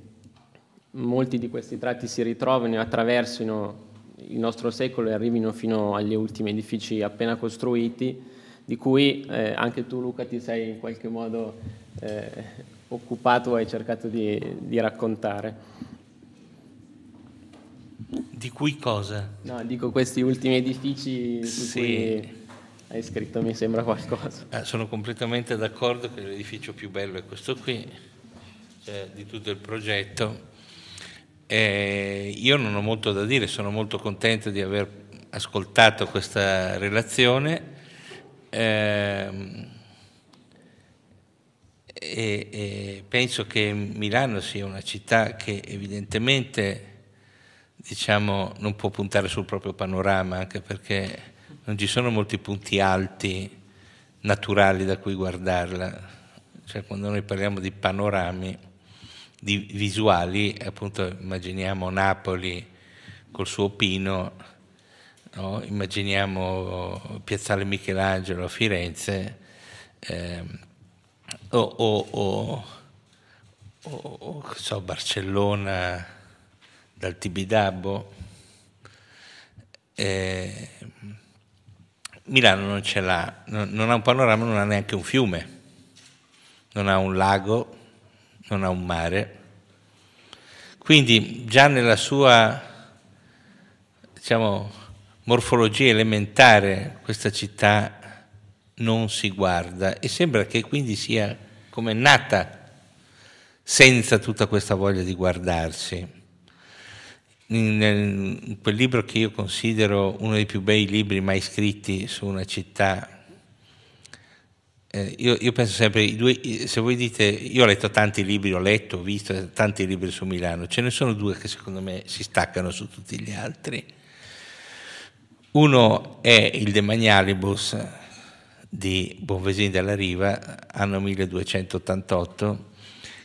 molti di questi tratti si ritrovino e attraversino il nostro secolo e arrivino fino agli ultimi edifici appena costruiti, di cui eh, anche tu Luca ti sei in qualche modo eh, occupato e hai cercato di, di raccontare. Di cui cosa? No, dico questi ultimi edifici su sì. cui hai scritto mi sembra qualcosa. Eh, sono completamente d'accordo che l'edificio più bello è questo qui, cioè, di tutto il progetto. Eh, io non ho molto da dire, sono molto contento di aver ascoltato questa relazione. Eh, e, e penso che Milano sia una città che evidentemente diciamo, non può puntare sul proprio panorama, anche perché non ci sono molti punti alti naturali da cui guardarla. Cioè, quando noi parliamo di panorami, di visuali, appunto immaginiamo Napoli col suo pino, no? immaginiamo Piazzale Michelangelo a Firenze, eh, o, o, o, o so, Barcellona dal Tibidabo. Eh, Milano non ce l'ha, non, non ha un panorama, non ha neanche un fiume, non ha un lago, non ha un mare. Quindi già nella sua diciamo, morfologia elementare questa città non si guarda e sembra che quindi sia come nata senza tutta questa voglia di guardarsi in, quel libro che io considero uno dei più bei libri mai scritti su una città, eh, io, io, penso sempre, due, se voi dite, io ho letto tanti libri, ho letto, ho visto tanti libri su Milano, ce ne sono due che secondo me si staccano su tutti gli altri. Uno è il De Magnalibus di Bonvesini della Riva, anno 1288,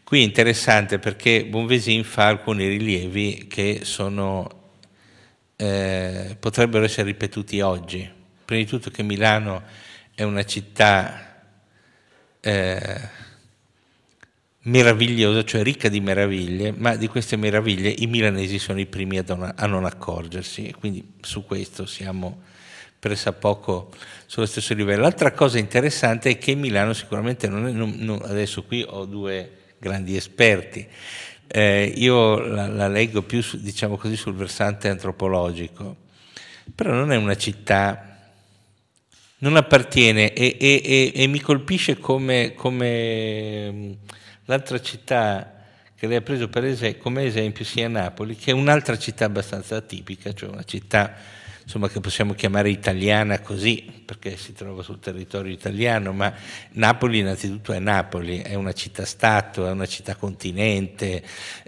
Qui è interessante perché Bonvesin fa alcuni rilievi che sono, eh, potrebbero essere ripetuti oggi. Prima di tutto che Milano è una città eh, meravigliosa, cioè ricca di meraviglie, ma di queste meraviglie i milanesi sono i primi a non accorgersi e quindi su questo siamo pressappoco sullo stesso livello. L'altra cosa interessante è che Milano sicuramente non è, non, non, adesso qui ho due grandi esperti. Eh, io la, la, leggo più diciamo così, sul versante antropologico, però non è una città, non appartiene e, e, e, e mi colpisce come, come mm, l'altra città che lei ha preso es- come esempio sia Napoli, che è un'altra città abbastanza atipica, cioè una città insomma, che possiamo chiamare italiana così, perché si trova sul territorio italiano, ma Napoli innanzitutto è Napoli, è una città-stato, è una città-continente,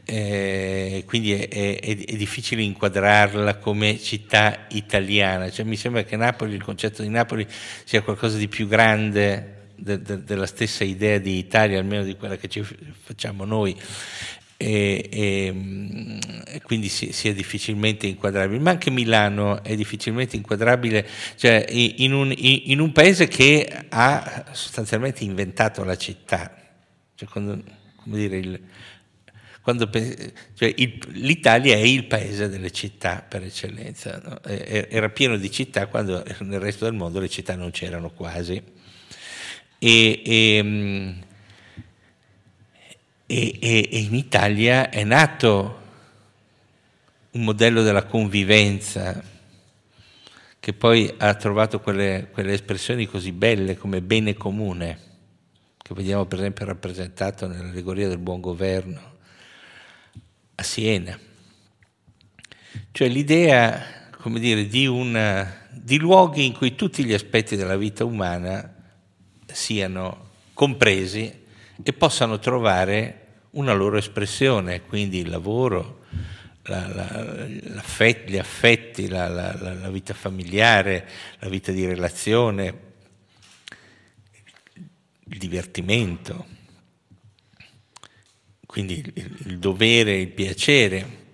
eh, quindi è, è, è, difficile inquadrarla come città italiana. Cioè, mi sembra che Napoli, il concetto di Napoli sia qualcosa di più grande de, de, della stessa idea di Italia, almeno di quella che ci facciamo noi e, e, e, mm, quindi si, si, è difficilmente inquadrabile, ma anche Milano è difficilmente inquadrabile, cioè in un, in un paese che ha sostanzialmente inventato la città. Cioè, quando, come dire, il, quando, cioè il, l'Italia è il paese delle città per eccellenza, no? era pieno di città quando nel resto del mondo le città non c'erano quasi. E, mm, e, e, e in Italia è nato un modello della convivenza che poi ha trovato quelle, quelle espressioni così belle come bene comune, che vediamo per esempio rappresentato nell'allegoria del buon governo a Siena. Cioè l'idea, come dire, di, una, di, luoghi in cui tutti gli aspetti della vita umana siano compresi e possano trovare una loro espressione, quindi il lavoro, la, la, gli affetti, la, la, vita familiare, la vita di relazione, il divertimento, quindi il, il dovere, il piacere.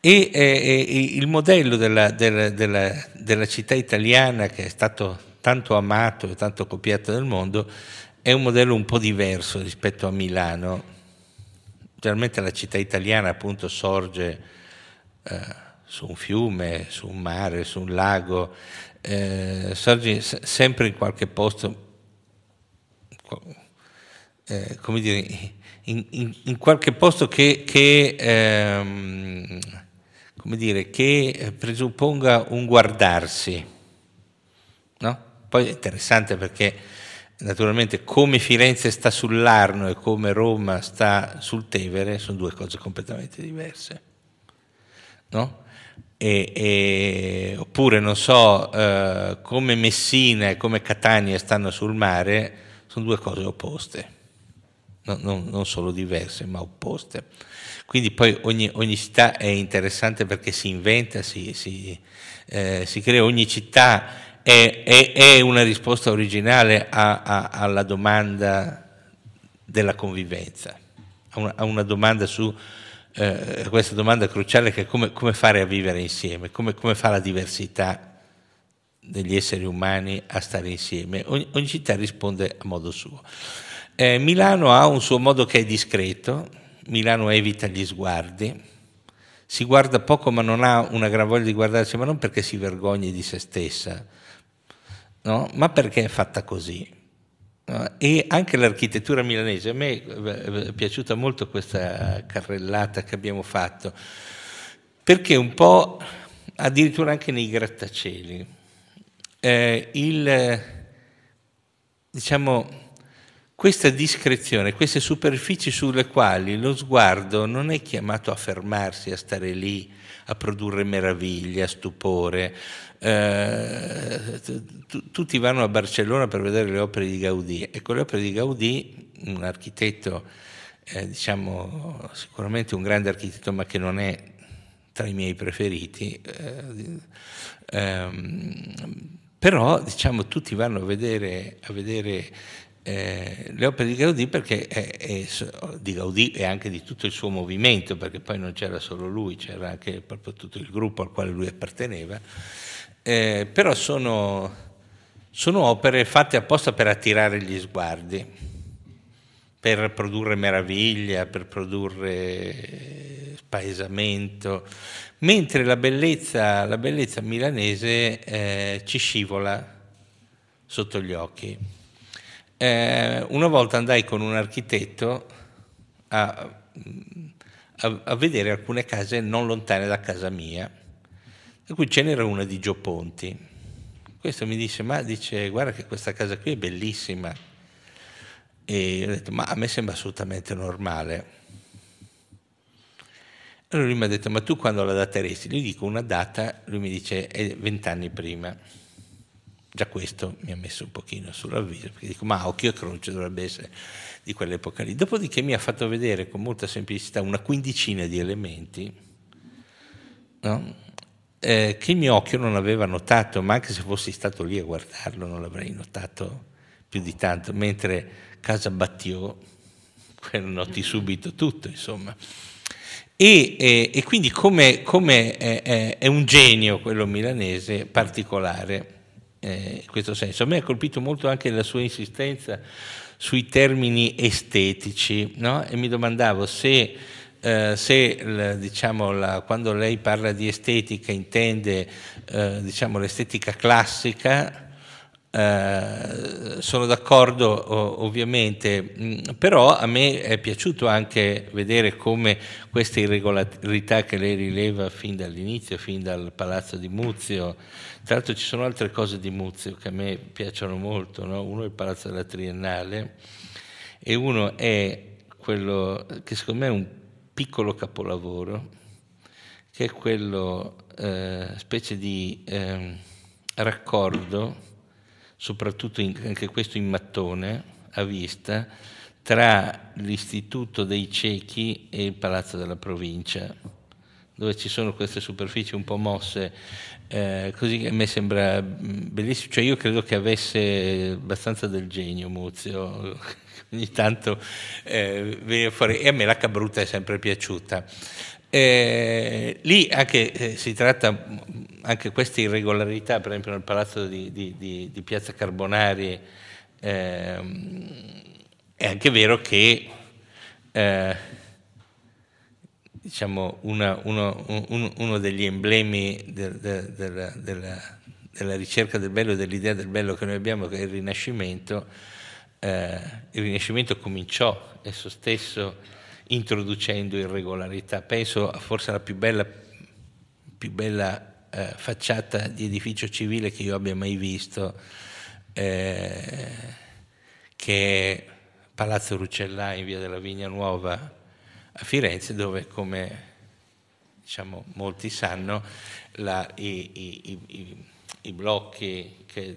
E eh, il modello della, della, della, della città italiana che è stato tanto amato e tanto copiato nel mondo è un modello un po' diverso rispetto a Milano. Generalmente la città italiana appunto sorge eh, su un fiume, su un mare, su un lago, eh, sorge sempre in qualche posto, eh, come dire, in, in, in, qualche posto che, che ehm, come dire, che presupponga un guardarsi. No? Poi è interessante perché Naturalmente come Firenze sta sull'Arno e come Roma sta sul Tevere sono due cose completamente diverse. No? E, e, oppure non so eh, come Messina e come Catania stanno sul mare, sono due cose opposte, no, non, non, solo diverse ma opposte. Quindi poi ogni, ogni città è interessante perché si inventa, si, si, eh, si crea ogni città è, è, è una risposta originale a, a, alla domanda della convivenza, a una, a una domanda su eh, questa domanda cruciale che è come, come fare a vivere insieme, come, come, fa la diversità degli esseri umani a stare insieme. Ogni, ogni città risponde a modo suo. Eh, Milano ha un suo modo che è discreto, Milano evita gli sguardi, si guarda poco ma non ha una gran voglia di guardarsi, ma non perché si vergogni di se stessa, no? ma perché è fatta così? E anche l'architettura milanese, a me eh, eh, è piaciuta molto questa carrellata che abbiamo fatto, perché un po' addirittura anche nei grattacieli, eh, il, diciamo, questa discrezione, queste superfici sulle quali lo sguardo non è chiamato a fermarsi, a stare lì, a produrre meraviglia, stupore, eh, tutti vanno a Barcellona per vedere le opere di Gaudì. Ecco, le opere di Gaudì, un architetto, eh, diciamo sicuramente un grande architetto, ma che non è tra i miei preferiti, eh, ehm, però diciamo tutti vanno a vedere, a vedere eh, le opere di Gaudì, perché è, è, di Gaudì e anche di tutto il suo movimento, perché poi non c'era solo lui, c'era anche proprio tutto il gruppo al quale lui apparteneva eh, però sono, sono opere fatte apposta per attirare gli sguardi per produrre meraviglia, per produrre spaesamento, mentre la bellezza, la bellezza milanese eh, ci scivola sotto gli occhi. Eh, una volta andai con un architetto a, a, a vedere alcune case non lontane da casa mia e qui ce n'era una di Gio Ponti. Questo mi dice, ma dice, guarda che questa casa qui è bellissima. E io ho detto, ma a me sembra assolutamente normale. Allora lui mi ha detto, ma tu quando la dateresti? Gli dico una data, lui mi dice, è vent'anni prima. Già questo mi ha messo un pochino sull'avviso, perché dico, ma occhio e croce dovrebbe essere di quell'epoca lì. Dopodiché mi ha fatto vedere con molta semplicità una quindicina di elementi, no? eh, che il mio occhio non aveva notato, ma anche se fossi stato lì a guardarlo non l'avrei notato più di tanto, mentre Casa Battiò, noti subito tutto, insomma. E, e, e quindi come, come è, eh, eh, è, un genio quello milanese particolare eh, in questo senso. A me ha colpito molto anche la sua insistenza sui termini estetici no? e mi domandavo se eh, se diciamo, la, quando lei parla di estetica intende eh, diciamo, l'estetica classica, eh, sono d'accordo ovviamente, mm, però a me è piaciuto anche vedere come queste irregolarità che lei rileva fin dall'inizio, fin dal palazzo di Muzio, tra l'altro ci sono altre cose di Muzio che a me piacciono molto, no? uno è il palazzo della Triennale e uno è quello che secondo me è un piccolo capolavoro, che è quello, eh, specie di eh, raccordo, soprattutto in, anche questo in mattone, a vista, tra l'Istituto dei Ciechi e il Palazzo della Provincia dove ci sono queste superfici un po' mosse, eh, così a me sembra mm, bellissimo, cioè io credo che avesse abbastanza del genio Muzio, ogni tanto eh, veniva fuori e a me la cabruta è sempre piaciuta. Eh, lì anche eh, si tratta mm, anche queste irregolarità, per esempio nel palazzo di, di, di, di Piazza Carbonari, ehm, è anche vero che eh, diciamo, una, uno, un, uno, degli emblemi del, del, della, della, della, ricerca del bello e dell'idea del bello che noi abbiamo, che è il Rinascimento. Eh, il Rinascimento cominciò esso stesso introducendo irregolarità. Penso a forse alla più bella, più bella eh, facciata di edificio civile che io abbia mai visto, eh, che è Palazzo Rucellai in via della Vigna Nuova, a Firenze dove, come diciamo, molti sanno, la, i, i, i, i, blocchi che,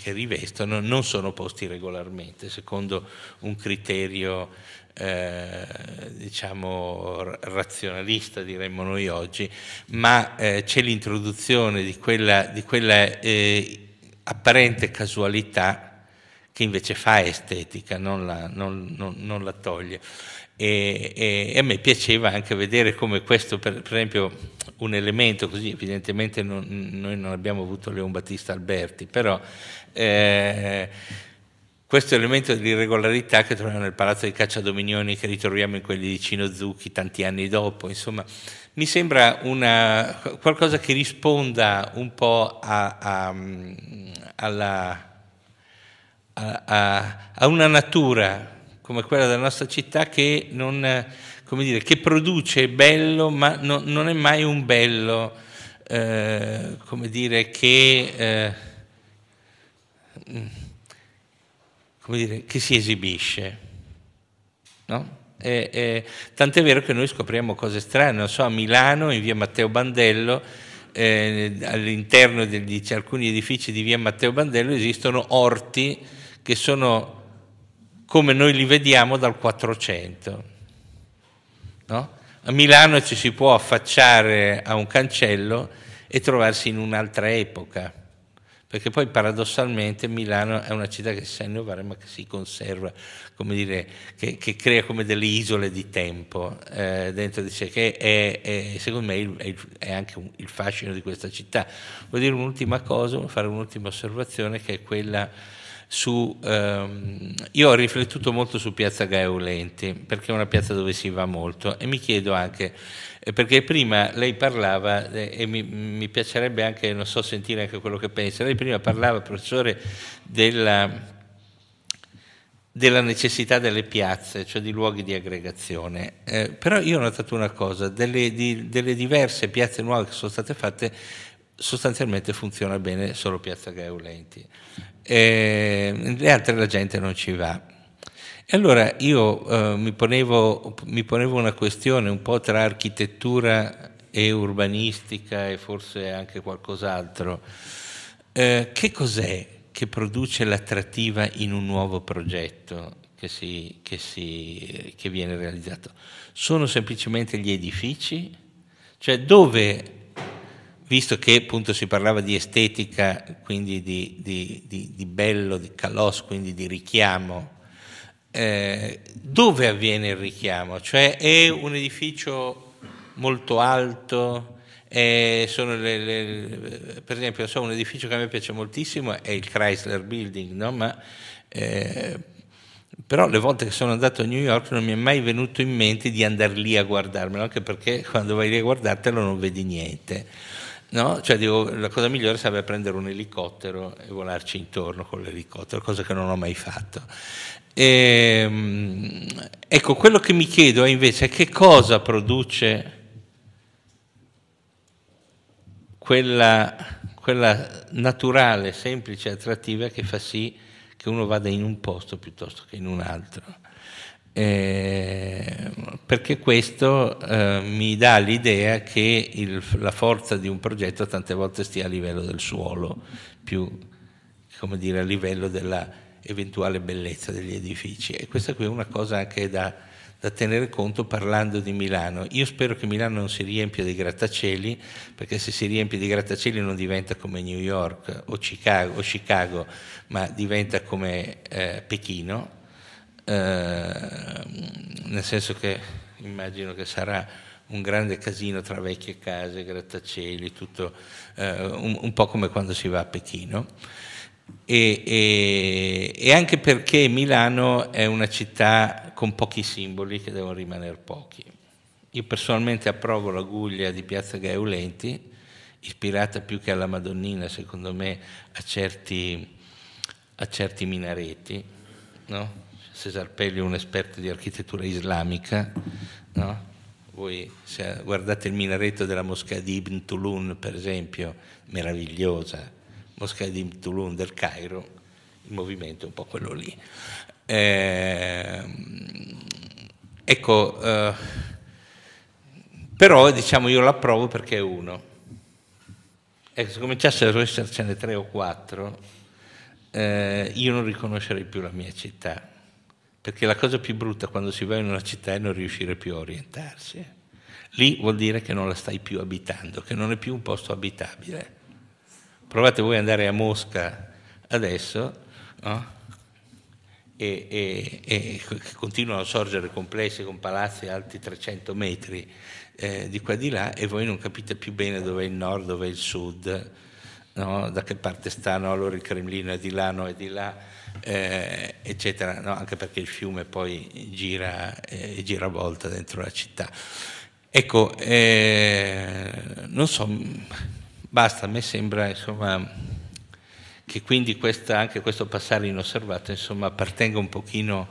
che, rivestono non sono posti regolarmente, secondo un criterio eh, diciamo razionalista diremmo noi oggi, ma eh, c'è l'introduzione di quella, di quella eh, apparente casualità che invece fa estetica, non la, non, non, non la toglie. E, e, e, a me piaceva anche vedere come questo, per, per esempio, un elemento così, evidentemente non, noi non abbiamo avuto Leon Battista Alberti, però eh, questo elemento dell'irregolarità che troviamo nel palazzo di Cacciadominioni che ritroviamo in quelli di Cino Zucchi tanti anni dopo, insomma, mi sembra una, qualcosa che risponda un po' a, a, alla, a, a una natura come quella della nostra città che, non, eh, dire, che produce bello ma no, non è mai un bello eh, come dire, che, eh, mm, come dire, che si esibisce. No? E, e, tant'è vero che noi scopriamo cose strane, non so, a Milano, in via Matteo Bandello, eh, all'interno di alcuni edifici di via Matteo Bandello esistono orti che sono come noi li vediamo dal 400. No? A Milano ci si può affacciare a un cancello e trovarsi in un'altra epoca, perché poi paradossalmente Milano è una città che si sa innovare ma che si conserva, come dire, che, che, crea come delle isole di tempo eh, dentro di sé, che è, è secondo me è, è anche un, il fascino di questa città. Voglio dire un'ultima cosa, fare un'ultima osservazione che è quella su, ehm, io ho riflettuto molto su Piazza Gaeulenti, perché è una piazza dove si va molto e mi chiedo anche, eh, perché prima lei parlava, eh, e mi, mi piacerebbe anche, non so, sentire anche quello che pensa, lei prima parlava, professore, della della necessità delle piazze, cioè di luoghi di aggregazione. Eh, però io ho notato una cosa, delle, di, delle, diverse piazze nuove che sono state fatte, sostanzialmente funziona bene solo Piazza Gaeulenti e ehm, le altre la gente non ci va. E allora io eh, mi, ponevo, mi, ponevo, una questione un po' tra architettura e urbanistica e forse anche qualcos'altro. Eh, che cos'è che produce l'attrattiva in un nuovo progetto che, si, che, si, che viene realizzato? Sono semplicemente gli edifici? Cioè dove visto che appunto si parlava di estetica, quindi di, di, di, di bello, di calos, quindi di richiamo, eh, dove avviene il richiamo? Cioè è un edificio molto alto, eh, le, le, per esempio so, un edificio che a me piace moltissimo è il Chrysler Building, no? Ma, eh, però le volte che sono andato a New York non mi è mai venuto in mente di andare lì a guardarmelo, anche perché quando vai lì a guardartelo non vedi niente. No? Cioè, dico, la cosa migliore sarebbe prendere un elicottero e volarci intorno con l'elicottero, cosa che non ho mai fatto. E, ehm, ecco, quello che mi chiedo è invece che cosa produce quella, quella naturale, semplice attrattiva che fa sì che uno vada in un posto piuttosto che in un altro eh, perché questo eh, mi dà l'idea che il, la forza di un progetto tante volte stia a livello del suolo, più come dire, a livello dell'eventuale bellezza degli edifici. E questa qui è una cosa anche da, da tenere conto parlando di Milano. Io spero che Milano non si riempia di grattacieli, perché se si riempie di grattacieli non diventa come New York o Chicago, o Chicago ma diventa come eh, Pechino. Eh, nel senso che immagino che sarà un grande casino tra vecchie case, grattacieli, tutto eh, un, un, po' come quando si va a Pechino. E, e, e, anche perché Milano è una città con pochi simboli che devono rimanere pochi. Io personalmente approvo l'aguglia di Piazza Gaeulenti, ispirata più che alla Madonnina, secondo me, a certi, a certi minareti, no? Cesar Pelli, è un esperto di architettura islamica, no? voi se guardate il minaretto della moschea di Ibn Tulun, per esempio, meravigliosa, moschea di Ibn Tulun del Cairo, il movimento è un po' quello lì. Eh, ecco, eh, però diciamo io l'approvo perché è uno. Ecco, se cominciassero ad essercene tre o quattro, eh, io non riconoscerei più la mia città perché la cosa più brutta quando si va in una città è non riuscire più a orientarsi. Lì vuol dire che non la stai più abitando, che non è più un posto abitabile. Provate voi ad andare a Mosca adesso, no? e, e, e, continuano a sorgere complessi con palazzi alti 300 metri eh, di qua di là e voi non capite più bene dove è il nord, dove è il sud, no? da che parte stanno, allora il Cremlino è di là, no è di là eh, eccetera, no? anche perché il fiume poi gira, eh, gira a volta dentro la città. Ecco, eh, non so, basta, a me sembra insomma, che quindi questa, anche questo passare inosservato insomma, appartenga un pochino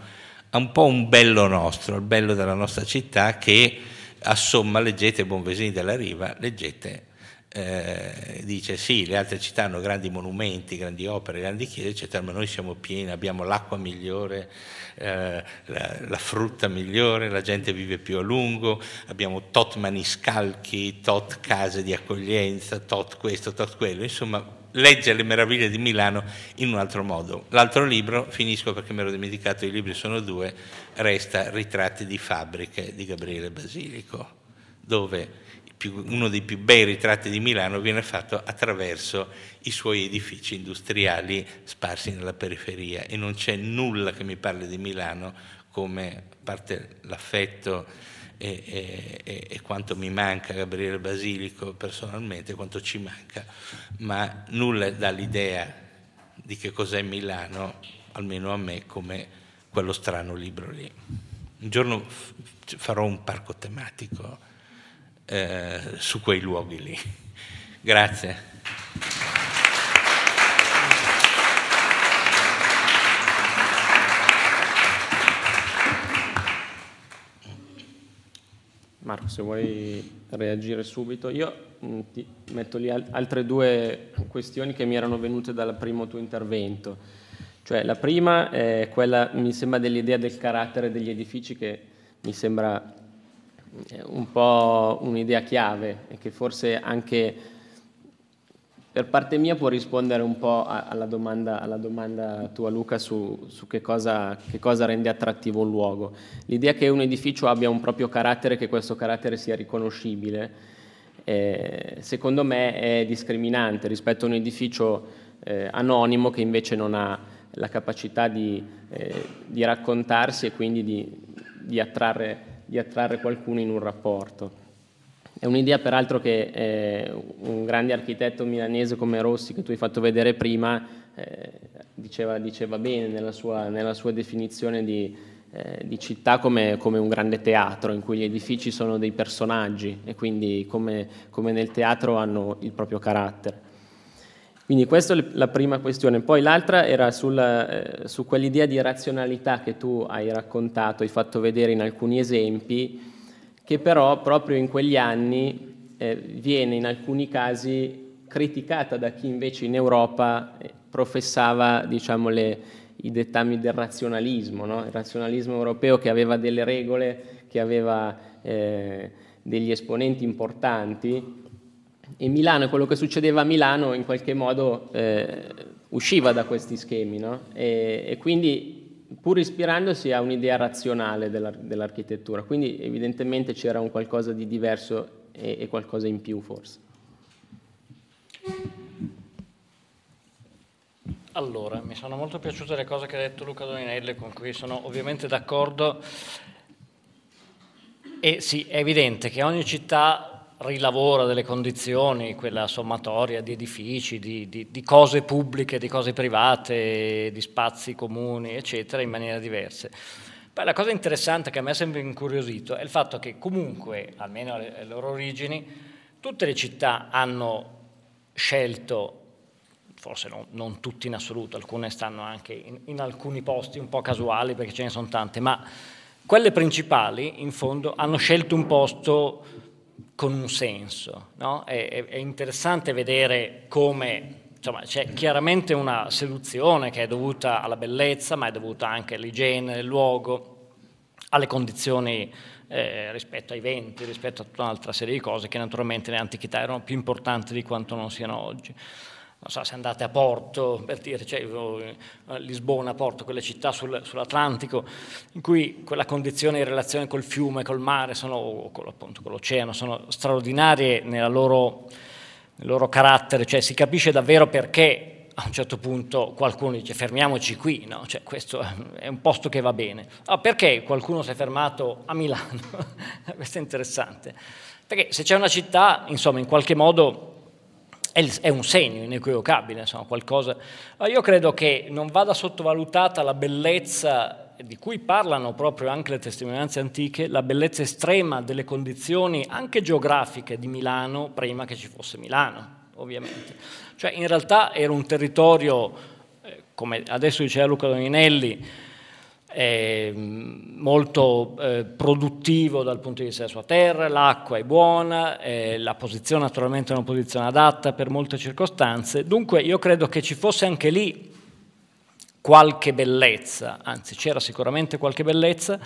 a un po' un bello nostro, il bello della nostra città che assomma, leggete Bonvesini della Riva, leggete eh, dice sì, le altre città hanno grandi monumenti, grandi opere, grandi chiese, eccetera, ma noi siamo pieni, abbiamo l'acqua migliore, eh, la, la, frutta migliore, la gente vive più a lungo, abbiamo tot maniscalchi, tot case di accoglienza, tot questo, tot quello, insomma legge le meraviglie di Milano in un altro modo. L'altro libro, finisco perché mi ero dimenticato, i libri sono due, resta Ritratti di fabbriche di Gabriele Basilico, dove più, uno dei più bei ritratti di Milano viene fatto attraverso i suoi edifici industriali sparsi nella periferia e non c'è nulla che mi parli di Milano come a parte l'affetto e, e, e, quanto mi manca Gabriele Basilico personalmente, quanto ci manca, ma nulla dà l'idea di che cos'è Milano, almeno a me, come quello strano libro lì. Un giorno farò un parco tematico eh, su quei luoghi lì. Grazie. Marco, se vuoi reagire subito, io mm, ti metto lì altre due questioni che mi erano venute dal primo tuo intervento. Cioè, la prima è quella, mi sembra, dell'idea del carattere degli edifici che mi sembra un po' un'idea chiave e che forse anche per parte mia può rispondere un po' alla domanda, alla domanda tua Luca su, su che, cosa, che, cosa, rende attrattivo un luogo. L'idea che un edificio abbia un proprio carattere, che questo carattere sia riconoscibile, eh, secondo me è discriminante rispetto a un edificio eh, anonimo che invece non ha la capacità di, eh, di raccontarsi e quindi di, di attrarre di attrarre qualcuno in un rapporto. È un'idea peraltro che eh, un grande architetto milanese come Rossi, che tu hai fatto vedere prima, eh, diceva, diceva, bene nella sua, nella sua definizione di, eh, di città come, come, un grande teatro, in cui gli edifici sono dei personaggi e quindi come, come nel teatro hanno il proprio carattere. Quindi questa è la prima questione. Poi l'altra era sulla, eh, su quell'idea di razionalità che tu hai raccontato, hai fatto vedere in alcuni esempi, che però proprio in quegli anni eh, viene in alcuni casi criticata da chi invece in Europa eh, professava diciamo, le, i dettami del razionalismo, no? il razionalismo europeo che aveva delle regole, che aveva eh, degli esponenti importanti e Milano, quello che succedeva a Milano in qualche modo eh, usciva da questi schemi no? e, e, quindi pur ispirandosi a un'idea razionale dell'ar- dell'architettura, quindi evidentemente c'era un qualcosa di diverso e, e qualcosa in più forse. Allora, mi sono molto piaciute le cose che ha detto Luca Doninelle, con cui sono ovviamente d'accordo. E sì, è evidente che ogni città rilavora delle condizioni, quella sommatoria di edifici, di, di, di, cose pubbliche, di cose private, di spazi comuni, eccetera, in maniera diversa. Poi la cosa interessante che a me ha sempre incuriosito è il fatto che comunque, almeno alle loro origini, tutte le città hanno scelto, forse non, non tutti in assoluto, alcune stanno anche in, in alcuni posti un po' casuali perché ce ne sono tante, ma quelle principali in fondo hanno scelto un posto con un senso. No? È, è, interessante vedere come insomma, c'è chiaramente una seduzione che è dovuta alla bellezza, ma è dovuta anche all'igiene del luogo, alle condizioni eh, rispetto ai venti, rispetto a tutta un'altra serie di cose che naturalmente nell'antichità erano più importanti di quanto non siano oggi non so se andate a Porto, per dire, cioè, eh, Lisbona, Porto, quelle città sul, sull'Atlantico, in cui quella condizione in relazione col fiume, col mare, sono, o con, appunto con l'oceano, sono straordinarie loro, nel loro carattere, cioè si capisce davvero perché a un certo punto qualcuno dice fermiamoci qui, no? cioè, questo è un posto che va bene. Ah, perché qualcuno si è fermato a Milano? questo è interessante. Perché se c'è una città, insomma, in qualche modo è un segno inequivocabile, insomma, qualcosa. Eh, io credo che non vada sottovalutata la bellezza di cui parlano proprio anche le testimonianze antiche, la bellezza estrema delle condizioni anche geografiche di Milano prima che ci fosse Milano, ovviamente. Cioè in realtà era un territorio, eh, come adesso diceva Luca Doninelli, è mm, molto eh, produttivo dal punto di vista della sua terra, l'acqua è buona, eh, la posizione naturalmente è una posizione adatta per molte circostanze, dunque io credo che ci fosse anche lì qualche bellezza, anzi c'era sicuramente qualche bellezza,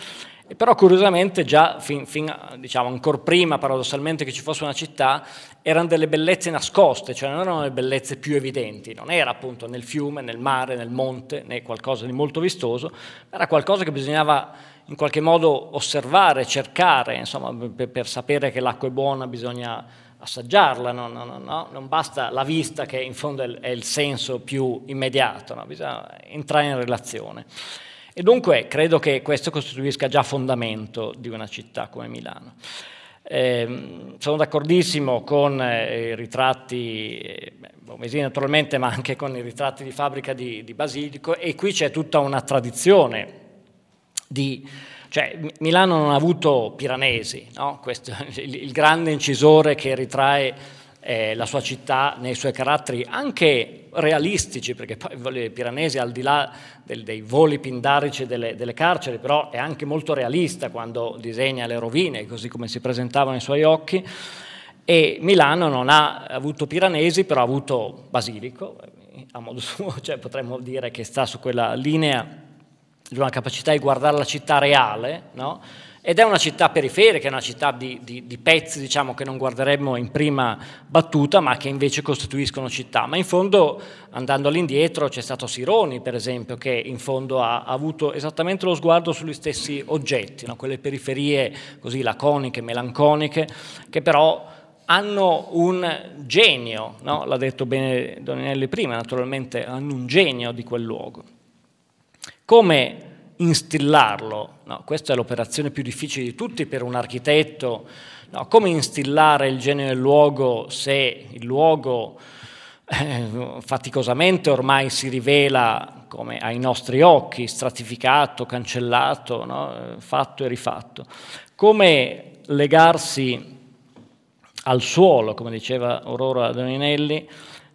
però curiosamente già fin, fin, diciamo, ancora prima paradossalmente che ci fosse una città erano delle bellezze nascoste, cioè non erano le bellezze più evidenti, non era appunto nel fiume, nel mare, nel monte, né qualcosa di molto vistoso, era qualcosa che bisognava in qualche modo osservare, cercare, insomma per, per sapere che l'acqua è buona bisogna assaggiarla, no, no, no, non basta la vista che in fondo è il, senso più immediato, bisogna entrare in relazione. E dunque credo che questo costituisca già fondamento di una città come Milano. Eh, sono d'accordissimo con eh, i ritratti, eh, Bomesini naturalmente, ma anche con i ritratti di fabbrica di, di Basilico e qui c'è tutta una tradizione di... Cioè, Milano non ha avuto Piranesi, no? Questo, il, il grande incisore che ritrae eh, la sua città nei suoi caratteri anche realistici, perché poi Piranesi al di là del, dei voli pindarici delle, delle, carceri, però è anche molto realista quando disegna le rovine, così come si presentavano ai suoi occhi. E Milano non ha avuto Piranesi, però ha avuto Basilico, eh, a modo suo, cioè potremmo dire che sta su quella linea di una capacità di guardare la città reale, no? Ed è una città periferica, è una città di, di, di pezzi diciamo, che non guarderemmo in prima battuta, ma che invece costituiscono città. Ma in fondo, andando all'indietro, c'è stato Sironi, per esempio, che in fondo ha, ha avuto esattamente lo sguardo sugli stessi oggetti, no? quelle periferie così laconiche, melanconiche, che però hanno un genio, no? l'ha detto bene Doninelli prima, naturalmente hanno un genio di quel luogo. Come instillarlo? No, questa è l'operazione più difficile di tutti per un architetto. No, come instillare il genio del luogo se il luogo eh, faticosamente ormai si rivela come ai nostri occhi, stratificato, cancellato, no? fatto e rifatto. Come legarsi al suolo, come diceva Aurora Doninelli,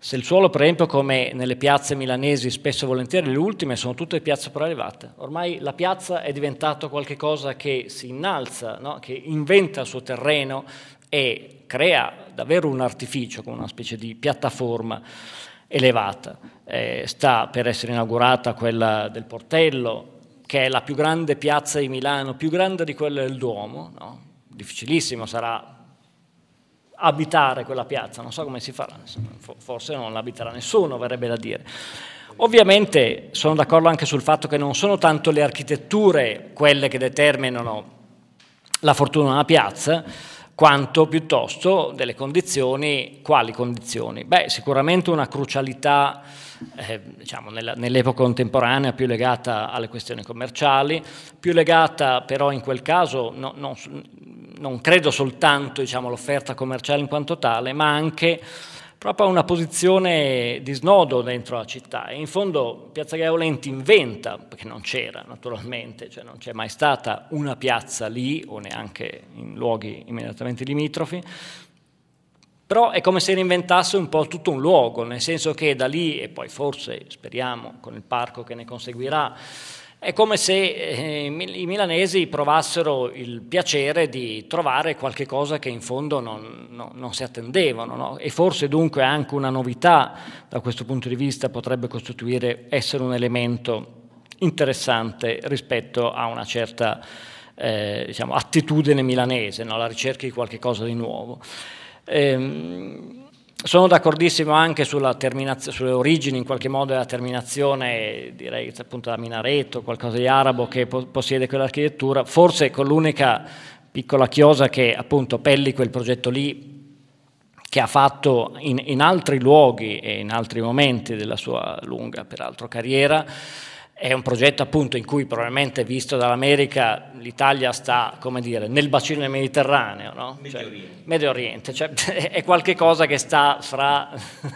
se il suolo, per esempio, come nelle piazze milanesi, spesso e volentieri le ultime sono tutte piazze prelevate. Ormai la piazza è diventata qualcosa che si innalza, no? che inventa il suo terreno e crea davvero un artificio, con una specie di piattaforma elevata. Eh, sta per essere inaugurata quella del Portello, che è la più grande piazza di Milano, più grande di quella del Duomo, no? difficilissimo, sarà abitare quella piazza, non so come si farà, forse non l'abiterà nessuno, verrebbe da dire. Ovviamente sono d'accordo anche sul fatto che non sono tanto le architetture quelle che determinano la fortuna di una piazza, quanto piuttosto delle condizioni, quali condizioni? Beh, sicuramente una crucialità eh, diciamo, nell'epoca contemporanea più legata alle questioni commerciali, più legata però in quel caso no, no, non credo soltanto diciamo, all'offerta commerciale in quanto tale, ma anche proprio a una posizione di snodo dentro la città. E in fondo Piazza Gaiolenti inventa, perché non c'era naturalmente, cioè non c'è mai stata una piazza lì o neanche in luoghi immediatamente limitrofi, però è come se reinventasse un po' tutto un luogo, nel senso che da lì, e poi forse speriamo con il parco che ne conseguirà, è come se eh, i milanesi provassero il piacere di trovare qualche cosa che in fondo non, no, non si attendevano no? e forse dunque anche una novità da questo punto di vista potrebbe costituire, essere un elemento interessante rispetto a una certa eh, diciamo, attitudine milanese, no? la ricerca di qualche cosa di nuovo. Ehm, sono d'accordissimo anche sulla sulle origini in qualche modo della terminazione, direi appunto da minaretto, qualcosa di arabo che po- possiede quell'architettura, forse con l'unica piccola chiosa che appunto Pelli quel progetto lì che ha fatto in, in altri luoghi e in altri momenti della sua lunga peraltro carriera, è un progetto appunto in cui probabilmente visto dall'America l'Italia sta, come dire, nel bacino del Mediterraneo, no? Medio cioè, Oriente. Medio Oriente, cioè è qualcosa che sta fra...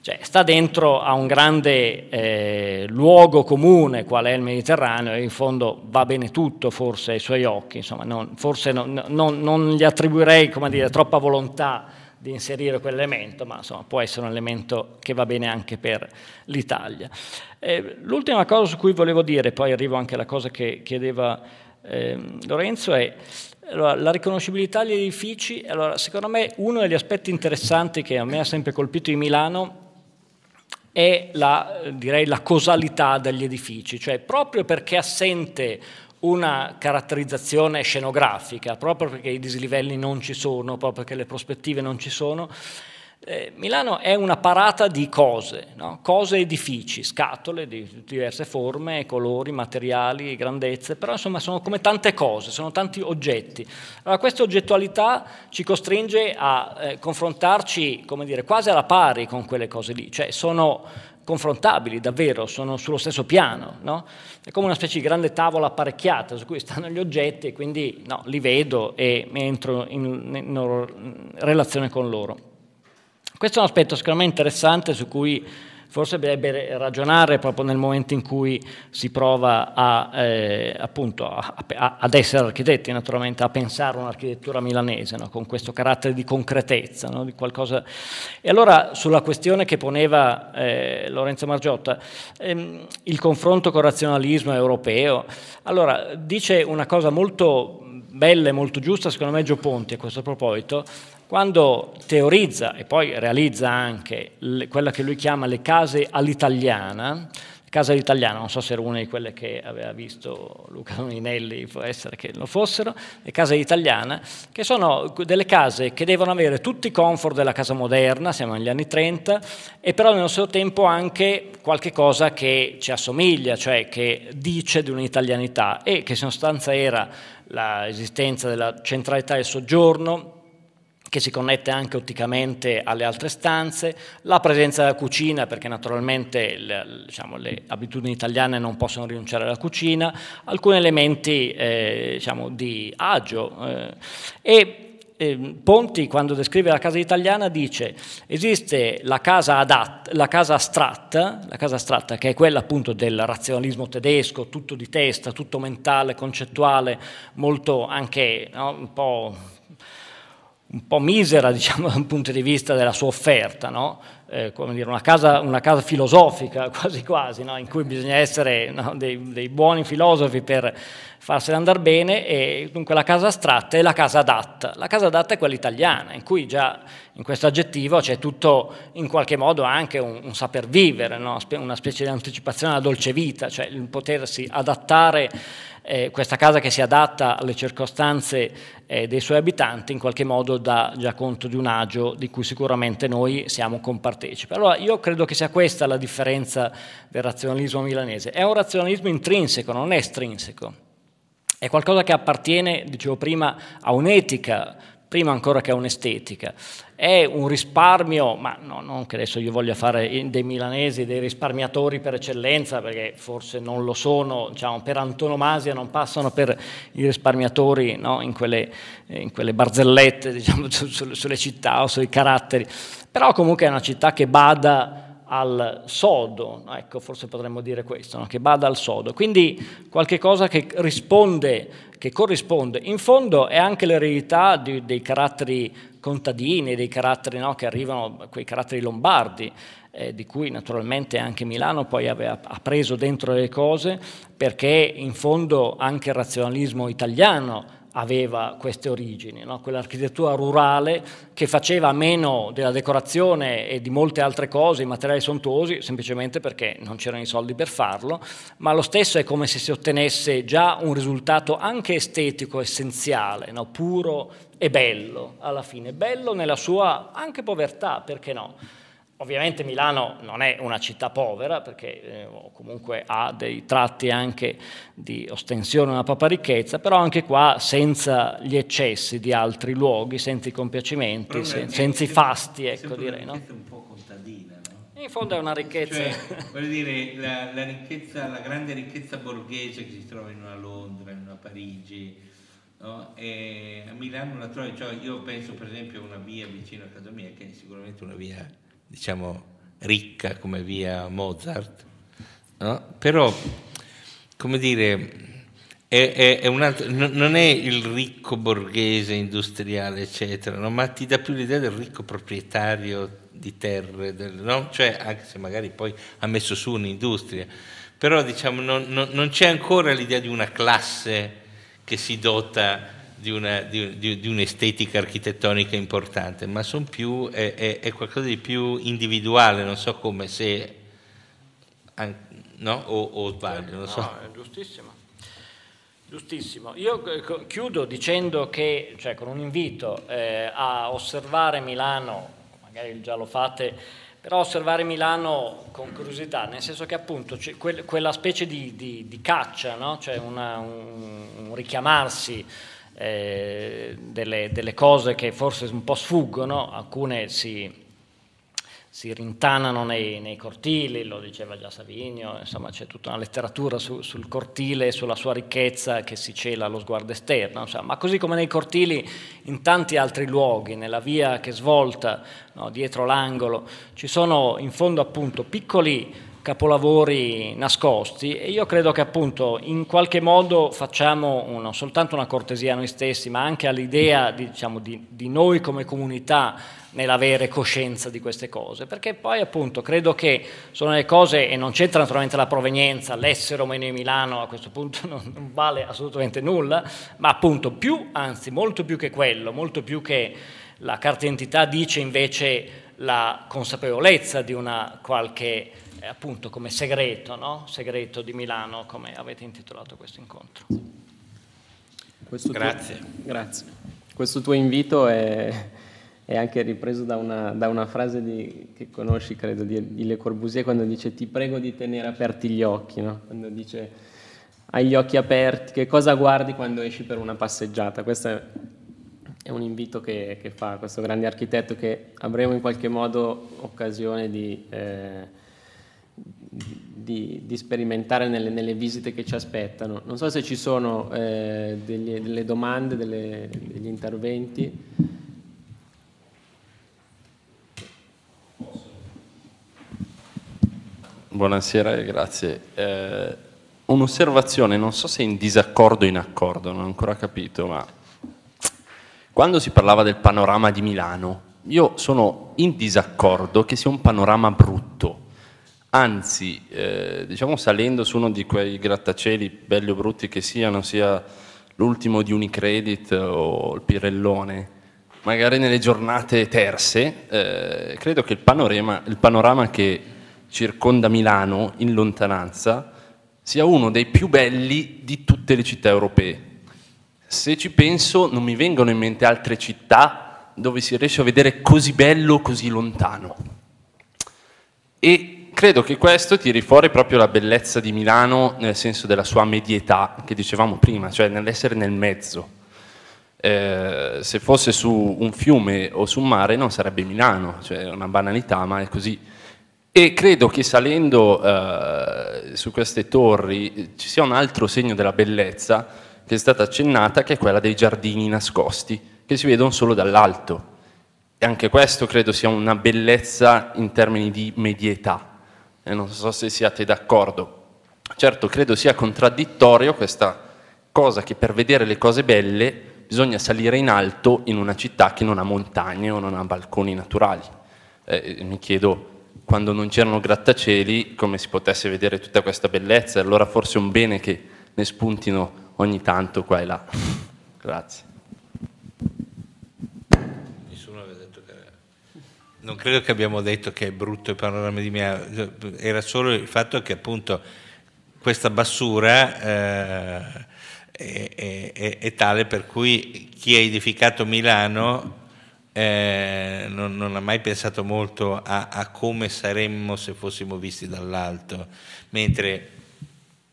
cioè, sta dentro a un grande eh, luogo comune qual è il Mediterraneo e in fondo va bene tutto forse ai suoi occhi, insomma, non, forse non, non, non gli attribuirei dire, troppa volontà di inserire quell'elemento, ma insomma, può essere un elemento che va bene anche per l'Italia. Eh, l'ultima cosa su cui volevo dire, poi arrivo anche alla cosa che chiedeva eh, Lorenzo, è allora, la riconoscibilità degli edifici. Allora, secondo me uno degli aspetti interessanti che a me ha sempre colpito di Milano è la, direi, la causalità degli edifici, cioè proprio perché assente una caratterizzazione scenografica, proprio perché i dislivelli non ci sono, proprio perché le prospettive non ci sono. Eh, Milano è una parata di cose, no? cose edifici, scatole di diverse forme, colori, materiali, grandezze, però insomma sono come tante cose, sono tanti oggetti. Allora, questa oggettualità ci costringe a eh, confrontarci, come dire, quasi alla pari con quelle cose lì, cioè sono confrontabili davvero, sono sullo stesso piano, no? È come una specie di grande tavola apparecchiata su cui stanno gli oggetti e quindi no, li vedo e entro in, in mm, relazione con loro. Questo è un aspetto sicuramente interessante su cui Forse dovrebbe ragionare proprio nel momento in cui si prova a, eh, appunto, a, a, ad essere architetti, naturalmente, a pensare un'architettura milanese, no? con questo carattere di concretezza, no? di qualcosa... E allora sulla questione che poneva eh, Lorenzo Margiotta, ehm, il confronto con il razionalismo europeo, allora dice una cosa molto bella e molto giusta, secondo me, Gio Ponti a questo proposito, quando teorizza e poi realizza anche le, quella che lui chiama le case all'italiana, Casa all'italiana, non so se era una di quelle che aveva visto Luca Dominelli, può essere che lo fossero, le case all'italiana, che sono delle case che devono avere tutti i comfort della casa moderna, siamo negli anni 30, e però nello stesso tempo anche qualche cosa che ci assomiglia, cioè che dice di un'italianità e che in sostanza era l'esistenza della centralità del soggiorno, che si connette anche otticamente alle altre stanze, la presenza della cucina, perché naturalmente le, diciamo, le abitudini italiane non possono rinunciare alla cucina, alcuni elementi eh, diciamo, di agio. Eh, e ehm, Ponti, quando descrive la casa italiana, dice esiste la casa, adatta, la casa astratta, la casa astratta che è quella appunto del razionalismo tedesco, tutto di testa, tutto mentale, concettuale, molto anche no, un po' un po' misera diciamo, da un punto di vista della sua offerta, no? eh, come dire, una casa, una casa, filosofica quasi quasi, no? in cui bisogna essere no? dei, dei, buoni filosofi per farsela andare bene, e dunque la casa astratta è la casa adatta. La casa adatta è quella italiana, in cui già in questo aggettivo c'è tutto in qualche modo anche un, un saper vivere, una specie di anticipazione alla dolce vita, cioè il potersi adattare eh, questa casa che si adatta alle circostanze eh, dei suoi abitanti in qualche modo dà già conto di un agio di cui sicuramente noi siamo compartecipi. Allora io credo che sia questa la differenza del razionalismo milanese, è un razionalismo intrinseco, non è estrinseco, è qualcosa che appartiene, dicevo prima, a un'etica, prima ancora che a un'estetica. È un risparmio, ma no, non che adesso io voglia fare dei milanesi dei risparmiatori per eccellenza, perché forse non lo sono, diciamo, per antonomasia non passano per i risparmiatori no, in, quelle, in, quelle, barzellette diciamo, su, su, sulle città o sui caratteri, però comunque è una città che bada al sodo, ecco forse potremmo dire questo, no? che bada al sodo, quindi qualche cosa che risponde, che corrisponde. In fondo è anche l'eredità di, dei caratteri contadini, dei caratteri no, che arrivano, quei caratteri lombardi, eh, di cui naturalmente anche Milano poi aveva, ha preso dentro le cose, perché in fondo anche il razionalismo italiano aveva queste origini, no? quell'architettura rurale che faceva meno della decorazione e di molte altre cose, i materiali sontuosi, semplicemente perché non c'erano i soldi per farlo, ma lo stesso è come se si ottenesse già un risultato anche estetico essenziale, no? puro e bello alla fine, bello nella sua anche povertà, perché no? Ovviamente Milano non è una città povera perché eh, comunque ha dei tratti anche di ostensione una propria ricchezza, però anche qua senza gli eccessi di altri luoghi, senza i compiacimenti, se, senza i fasti, ecco direi. No? un po' contadina. No? In fondo è una ricchezza. Cioè, voglio dire, la, la, ricchezza, la grande ricchezza borghese che si trova in una Londra, in una Parigi, No? a Milano la trovi, cioè io penso per esempio a una via vicino a casa mia che è sicuramente una via diciamo, ricca come via Mozart, no? però, come dire, è, è, è altro, non è il ricco borghese industriale, eccetera, no? ma ti dà più l'idea del ricco proprietario di terre, del, no? cioè, anche se magari poi ha messo su un'industria, però diciamo, non, non, non c'è ancora l'idea di una classe che si dota di, una, di, di, un'estetica architettonica importante, ma più, è, è, è, qualcosa di più individuale, non so come, se... No? O, o sbaglio, non so. No, è giustissimo. Giustissimo. Io eh, chiudo dicendo che, cioè, con un invito eh, a osservare Milano, magari già lo fate, però osservare Milano con curiosità, nel senso che appunto quel, quella specie di, di, di caccia, no? cioè una, un, un richiamarsi eh, delle, delle, cose che forse un po' sfuggono, alcune si, si rintanano nei, nei, cortili, lo diceva già Savinio, insomma c'è tutta una letteratura su, sul cortile e sulla sua ricchezza che si cela allo sguardo esterno, insomma. ma così come nei cortili in tanti altri luoghi, nella via che svolta no, dietro l'angolo, ci sono in fondo appunto piccoli capolavori nascosti e io credo che appunto in qualche modo facciamo non soltanto una cortesia a noi stessi ma anche all'idea diciamo, di, di, noi come comunità nell'avere coscienza di queste cose perché poi appunto credo che sono le cose e non c'entra naturalmente la provenienza l'essere o meno di Milano a questo punto non, non vale assolutamente nulla ma appunto più anzi molto più che quello molto più che la carta identità dice invece la consapevolezza di una qualche appunto come segreto, no? segreto di Milano, come avete intitolato questo incontro. Questo grazie. Tuo, grazie. Questo tuo invito è, è anche ripreso da una, da una frase di, che conosci, credo, di, di Le Corbusier, quando dice ti prego di tenere aperti gli occhi, no? quando dice hai gli occhi aperti, che cosa guardi quando esci per una passeggiata? Questo è un invito che, che fa questo grande architetto che avremo in qualche modo occasione di... Eh, di, di sperimentare nelle, nelle, visite che ci aspettano. Non so se ci sono eh, degli, delle domande, delle, degli interventi. Buonasera e grazie. Eh, un'osservazione, non so se in disaccordo o in accordo, non ho ancora capito, ma quando si parlava del panorama di Milano, io sono in disaccordo che sia un panorama brutto, anzi, eh, diciamo salendo su uno di quei grattacieli, belli o brutti che siano, sia l'ultimo di Unicredit o il Pirellone, magari nelle giornate terse, eh, credo che il panorama, il panorama, che circonda Milano in lontananza sia uno dei più belli di tutte le città europee. Se ci penso non mi vengono in mente altre città dove si riesce a vedere così bello così lontano. E credo che questo tiri fuori proprio la bellezza di Milano nel senso della sua medietà che dicevamo prima, cioè nell'essere nel mezzo. Eh, se fosse su un fiume o su un mare non sarebbe Milano, cioè è una banalità, ma è così. E credo che salendo eh, su queste torri ci sia un altro segno della bellezza che è stata accennata, che è quella dei giardini nascosti, che si vedono solo dall'alto. E anche questo credo sia una bellezza in termini di medietà e non so se siate d'accordo. Certo, credo sia contraddittorio questa cosa che per vedere le cose belle bisogna salire in alto in una città che non ha montagne o non ha balconi naturali. Eh, eh mi chiedo, quando non c'erano grattacieli, come si potesse vedere tutta questa bellezza, allora forse è un bene che ne spuntino ogni tanto qua e là. Grazie. non credo che abbiamo detto che è brutto il panorama di Milano, era solo il fatto che appunto questa bassura eh, è, è, è, tale per cui chi ha edificato Milano eh, non, non, ha mai pensato molto a, a come saremmo se fossimo visti dall'alto, mentre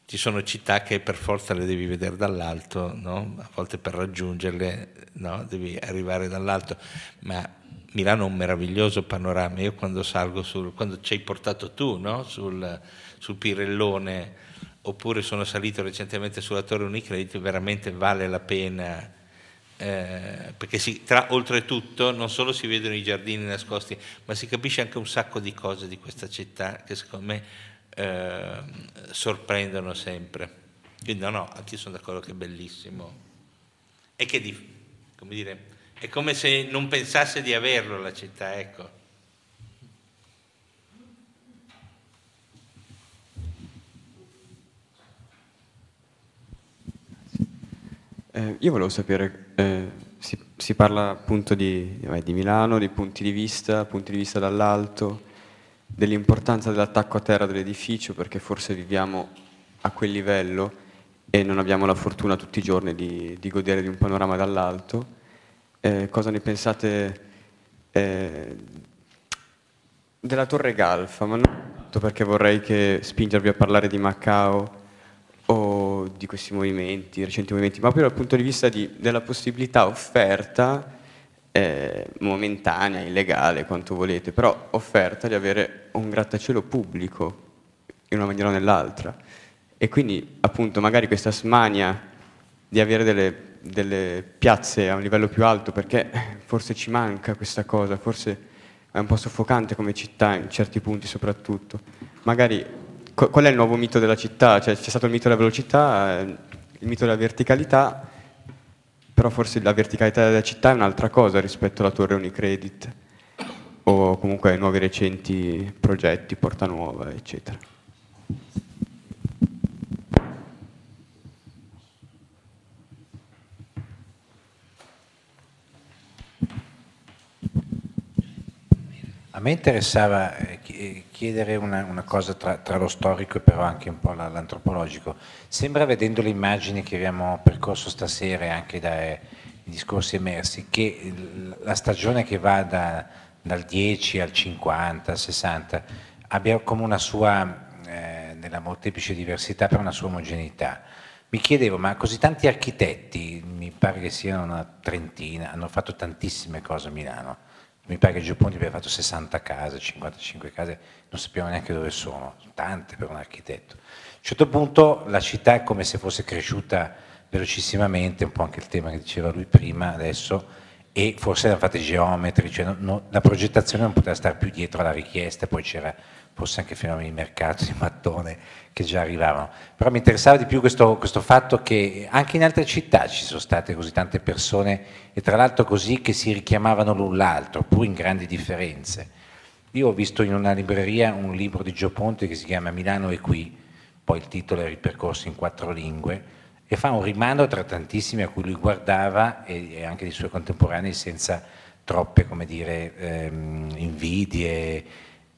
ci sono città che per forza le devi vedere dall'alto, no? a volte per raggiungerle no? devi arrivare dall'alto, ma Milano ha un meraviglioso panorama, io quando salgo sul, quando ci hai portato tu no? sul, sul, Pirellone, oppure sono salito recentemente sulla Torre Unicredit, veramente vale la pena. Eh, perché si, tra, oltretutto non solo si vedono i giardini nascosti, ma si capisce anche un sacco di cose di questa città che secondo me eh, sorprendono sempre. Quindi no, no, anch'io sono d'accordo che è bellissimo. E che, di, come dire, è come se non pensasse di averlo la città, ecco. Eh, io volevo sapere, eh, si, si, parla appunto di, di Milano, di punti di vista, punti di vista dall'alto, dell'importanza dell'attacco a terra dell'edificio perché forse viviamo a quel livello e non abbiamo la fortuna tutti i giorni di, di godere di un panorama dall'alto. Eh, cosa ne pensate eh, della Torre Galfa? Ma non perché vorrei che spingervi a parlare di Macao o di questi movimenti, recenti movimenti, ma proprio dal punto di vista di, della possibilità offerta eh, momentanea, illegale, quanto volete, però offerta di avere un grattacielo pubblico in una maniera o nell'altra. E quindi appunto magari questa smania di avere delle, delle piazze a un livello più alto, perché forse ci manca questa cosa, forse è un po' soffocante come città in certi punti soprattutto. Magari qual è il nuovo mito della città? Cioè, c'è stato il mito della velocità, eh, il mito della verticalità, però forse la verticalità della città è un'altra cosa rispetto alla torre Unicredit o comunque ai nuovi recenti progetti, Porta Nuova, eccetera. A me interessava eh, eh, chiedere una, una cosa tra, tra, lo storico e però anche un po' l'antropologico. Sembra vedendo le immagini che abbiamo percorso stasera e anche dai eh, discorsi emersi che la stagione che va da, dal 10 al 50, al 60 abbia come una sua, eh, nella molteplice diversità, per una sua omogeneità. Mi chiedevo, ma così tanti architetti, mi pare che siano una trentina, hanno fatto tantissime cose a Milano mi pare che il Giappone abbia fatto 60 case, 55 case, non sappiamo neanche dove sono, tante per un architetto. A un certo punto la città è come se fosse cresciuta velocissimamente, un po' anche il tema che diceva lui prima adesso, e forse erano fatti geometri, cioè no, no, la progettazione non poteva stare più dietro alla richiesta, poi c'era forse anche fenomeni di mercato, di mattone che già arrivavano. Però mi interessava di più questo, questo fatto che anche in altre città ci sono state così tante persone e tra l'altro così che si richiamavano l'un l'altro, pur in grandi differenze. Io ho visto in una libreria un libro di Gio Ponte che si chiama Milano è qui, poi il titolo è ripercorso in quattro lingue, e fa un rimando tra tantissimi a cui lui guardava e, e anche i suoi contemporanei senza troppe, come dire, ehm, invidie,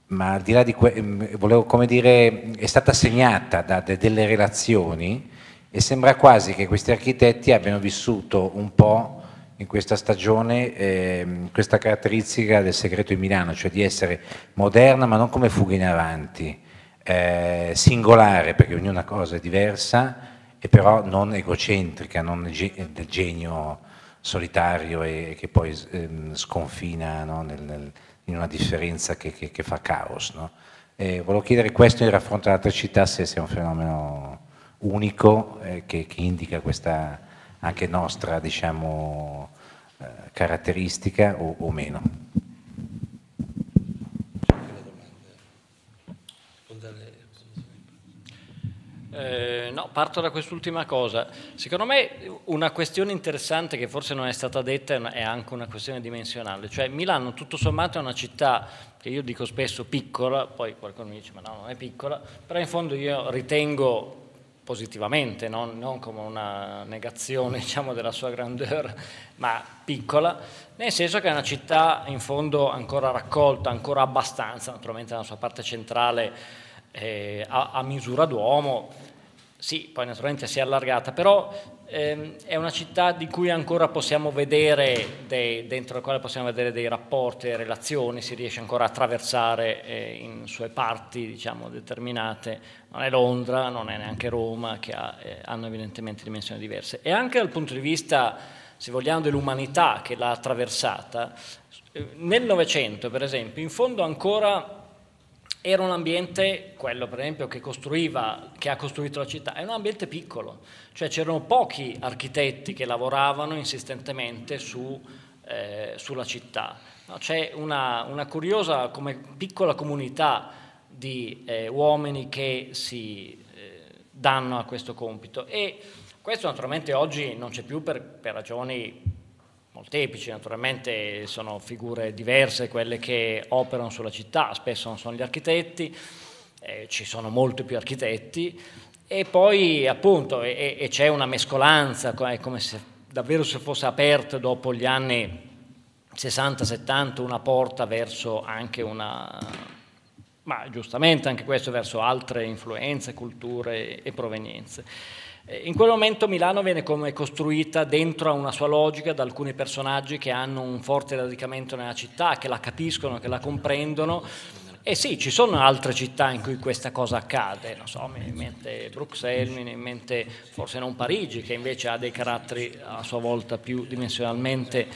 ma al di là di questo, ehm, è stata segnata da de- delle relazioni e sembra quasi che questi architetti abbiano vissuto un po' in questa stagione ehm, questa caratteristica del segreto di Milano, cioè di essere moderna ma non come fuga in avanti, eh, singolare perché ognuna cosa è diversa, e però non egocentrica, non del genio solitario e che poi ehm, sconfina no? nel, nel, in una differenza che, che, che fa caos. No? volevo chiedere questo in raffronto ad altre città se sia un fenomeno unico eh, che, che, indica questa anche nostra diciamo, eh, caratteristica o, o meno. Eh, no, parto da quest'ultima cosa. Secondo me una questione interessante che forse non è stata detta è anche una questione dimensionale, cioè Milano tutto sommato è una città che io dico spesso piccola, poi qualcuno mi dice ma no, non è piccola, però in fondo io ritengo positivamente, non, non come una negazione diciamo, della sua grandeur, ma piccola, nel senso che è una città in fondo ancora raccolta, ancora abbastanza, naturalmente nella sua parte centrale eh, a, a misura d'uomo, sì, poi naturalmente si è allargata, però ehm, è una città di cui ancora possiamo vedere, dei, dentro la quale possiamo vedere dei rapporti, e relazioni, si riesce ancora a attraversare eh, in sue parti diciamo, determinate. Non è Londra, non è neanche Roma, che ha, eh, hanno evidentemente dimensioni diverse. E anche dal punto di vista, se vogliamo, dell'umanità che l'ha attraversata, eh, nel Novecento, per esempio, in fondo ancora era un ambiente, quello per esempio che costruiva, che ha costruito la città, è un ambiente piccolo, cioè c'erano pochi architetti che lavoravano insistentemente su, eh, sulla città. No, c'è una, una, curiosa come piccola comunità di eh, uomini che si eh, danno a questo compito e questo naturalmente oggi non c'è più per, per ragioni molteplici, naturalmente sono figure diverse quelle che operano sulla città, spesso non sono gli architetti, eh, ci sono molti più architetti e poi appunto e, e c'è una mescolanza, è come se davvero se fosse aperta dopo gli anni 60-70 una porta verso anche una, ma giustamente anche questo verso altre influenze, culture e provenienze. Eh, in quel momento Milano viene come costruita dentro a una sua logica da alcuni personaggi che hanno un forte radicamento nella città, che la capiscono, che la comprendono. E sì, ci sono altre città in cui questa cosa accade, non so, mi viene in mente Bruxelles, mi viene in mente forse non Parigi, che invece ha dei caratteri a sua volta più dimensionalmente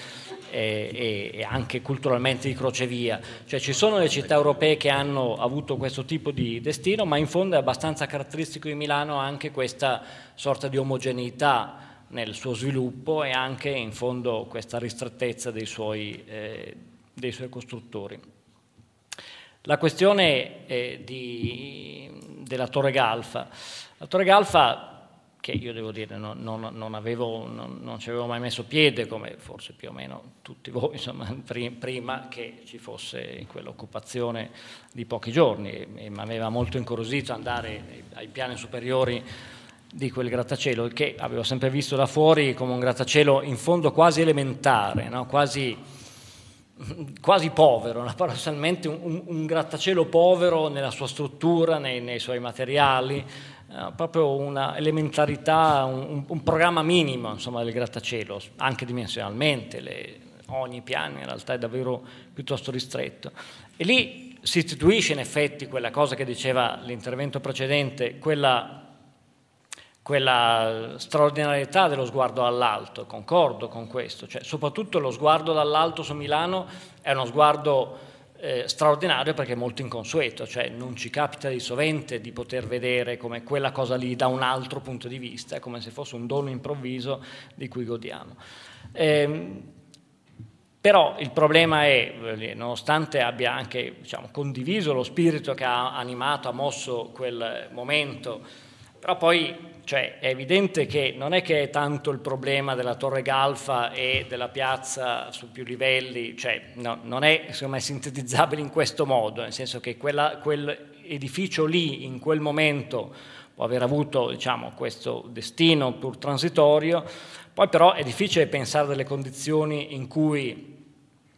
e, e, anche culturalmente di crocevia. Cioè ci sono le città europee che hanno avuto questo tipo di destino, ma in fondo è abbastanza caratteristico di Milano anche questa sorta di omogeneità nel suo sviluppo e anche in fondo questa ristrettezza dei suoi, eh, dei suoi costruttori. La questione eh, di, della Torre Galfa. La Torre Galfa che io devo dire non, non, non, avevo, non, ci avevo mai messo piede, come forse più o meno tutti voi, insomma, prima che ci fosse quell'occupazione di pochi giorni mi aveva molto incuriosito andare ai piani superiori di quel grattacielo, che avevo sempre visto da fuori come un grattacielo in fondo quasi elementare, no? quasi, quasi, povero, no? paradossalmente un, un, grattacielo povero nella sua struttura, nei, nei suoi materiali eh, proprio una elementarità, un, un, programma minimo insomma, del grattacielo, anche dimensionalmente, le, ogni piano in realtà è davvero piuttosto ristretto. E lì si istituisce in effetti quella cosa che diceva l'intervento precedente, quella quella straordinarietà dello sguardo dall'alto, concordo con questo, cioè, soprattutto lo sguardo dall'alto su Milano è uno sguardo eh, straordinario perché è molto inconsueto, cioè non ci capita di sovente di poter vedere come quella cosa lì da un altro punto di vista, come se fosse un dono improvviso di cui godiamo. Eh, però il problema è, eh, nonostante abbia anche diciamo, condiviso lo spirito che ha animato, ha mosso quel momento, però poi cioè è evidente che non è che è tanto il problema della Torre Galfa e della piazza su più livelli, cioè no, non è insomma, sintetizzabile in questo modo, nel senso che quella, quell'edificio lì in quel momento può aver avuto diciamo, questo destino pur transitorio, poi però è difficile pensare delle condizioni in cui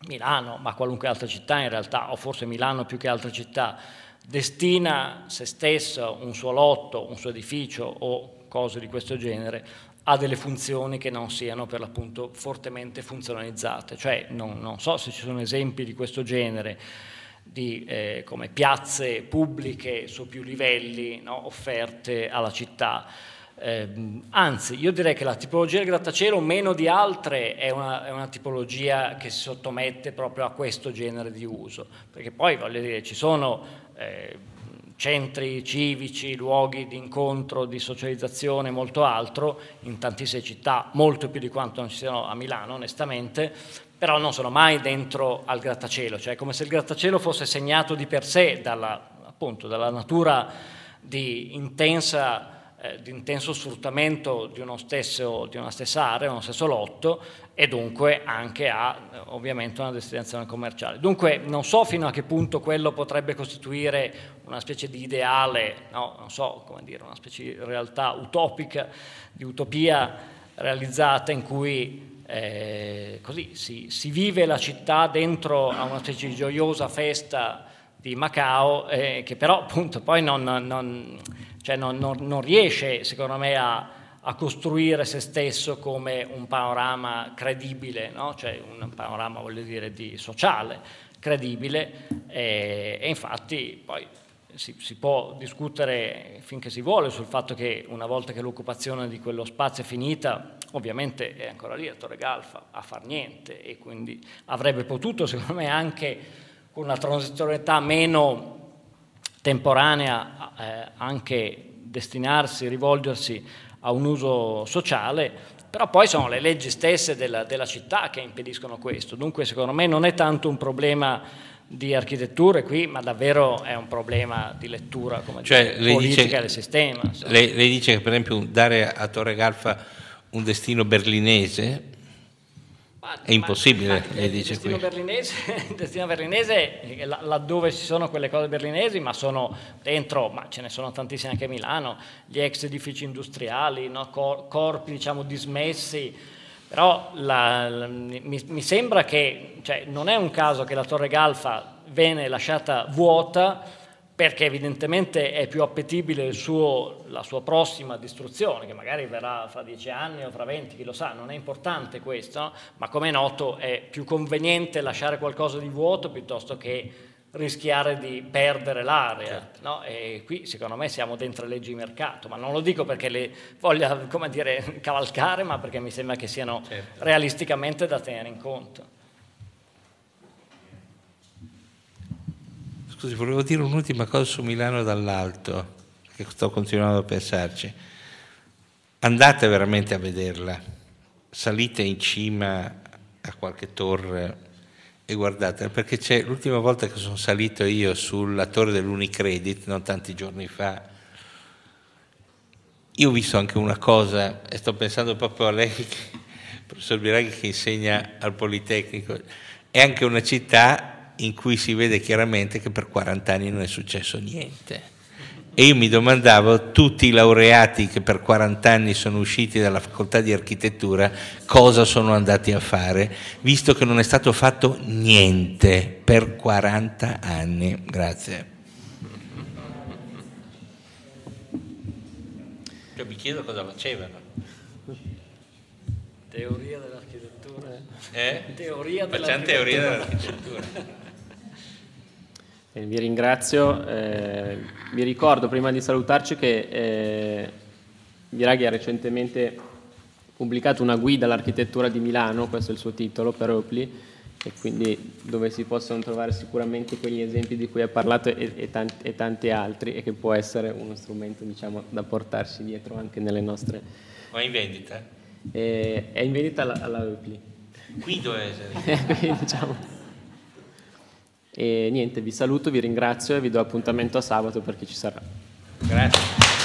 Milano, ma qualunque altra città in realtà, o forse Milano più che altre città, destina se stesso un suo lotto, un suo edificio o cose di questo genere, ha delle funzioni che non siano per l'appunto fortemente funzionalizzate. Cioè non, non so se ci sono esempi di questo genere di eh, come piazze pubbliche su più livelli no, offerte alla città. Eh, anzi, io direi che la tipologia del grattacielo, meno di altre, è una, è una, tipologia che si sottomette proprio a questo genere di uso, perché poi voglio dire, ci sono eh, centri civici, luoghi di incontro, di socializzazione e molto altro, in tantissime città, molto più di quanto non ci siano a Milano, onestamente, però non sono mai dentro al grattacielo, cioè è come se il grattacielo fosse segnato di per sé dalla, appunto, dalla natura di intensa eh, di intenso sfruttamento di, stesso, di, una stessa area, uno stesso lotto e dunque anche a ovviamente una destinazione commerciale. Dunque non so fino a che punto quello potrebbe costituire una specie di ideale, no, non so come dire, una specie di realtà utopica, di utopia realizzata in cui eh, così, si, si, vive la città dentro a una specie di gioiosa festa di Macao, eh, che però appunto poi non, non, cioè non, non riesce secondo me a, a, costruire se stesso come un panorama credibile, no? cioè un panorama voglio dire di sociale credibile eh, e infatti poi si, si, può discutere finché si vuole sul fatto che una volta che l'occupazione di quello spazio è finita, ovviamente è ancora lì a Torre Galfa a far niente e quindi avrebbe potuto secondo me anche una transitorietà meno temporanea, eh, anche destinarsi, rivolgersi a un uso sociale, però poi sono le leggi stesse della, della, città che impediscono questo. Dunque, secondo me, non è tanto un problema di architetture qui, ma davvero è un problema di lettura come cioè, dice, politica dice, del sistema. Lei, lei, dice che, per esempio, dare a Torre Garfa un destino berlinese è impossibile, lei dice destino qui. Berlinese, il destino berlinese, eh, laddove ci sono quelle cose berlinesi, ma sono dentro, ma ce ne sono tantissime anche a Milano, gli ex edifici industriali, no? corpi diciamo dismessi, però la, la, mi, mi, sembra che cioè, non è un caso che la Torre Galfa venne lasciata vuota perché evidentemente è più appetibile suo, la sua prossima distruzione, che magari verrà fra dieci anni o fra venti, chi lo sa, non è importante questo, no? ma come è noto è più conveniente lasciare qualcosa di vuoto piuttosto che rischiare di perdere l'area. Certo. No? E qui secondo me siamo dentro le leggi di mercato, ma non lo dico perché le voglia dire, cavalcare, ma perché mi sembra che siano certo. realisticamente da tenere in conto. Scusi, volevo dire un'ultima cosa su Milano dall'alto, che sto continuando a pensarci. Andate veramente a vederla, salite in cima a qualche torre e guardate, perché c'è l'ultima volta che sono salito io sulla torre dell'Unicredit, non tanti giorni fa, io ho visto anche una cosa, e sto pensando proprio a lei, professor Biraghi, che insegna al Politecnico, è anche una città in cui si vede chiaramente che per 40 anni non è successo niente. Mm-hmm. E io mi domandavo, tutti i laureati che per 40 anni sono usciti dalla facoltà di architettura, cosa sono andati a fare, visto che non è stato fatto niente per 40 anni. Grazie. Io cioè, mi chiedo cosa facevano. Teoria dell'architettura. Eh? Teoria dell'architettura. Facciamo teoria dell'architettura. Eh, vi ringrazio. Eh, vi ricordo prima di salutarci che eh, Viraghi ha recentemente pubblicato una guida all'architettura di Milano, questo è il suo titolo per Opli, e quindi dove si possono trovare sicuramente quegli esempi di cui ha parlato e, e, tanti, e tanti, altri e che può essere uno strumento diciamo, da portarsi dietro anche nelle nostre... Ma in vendita? Eh, è in vendita alla, alla Opli. Qui dove è? Quindi, diciamo... E niente, vi saluto, vi ringrazio e vi do appuntamento a sabato perché ci sarà. Grazie.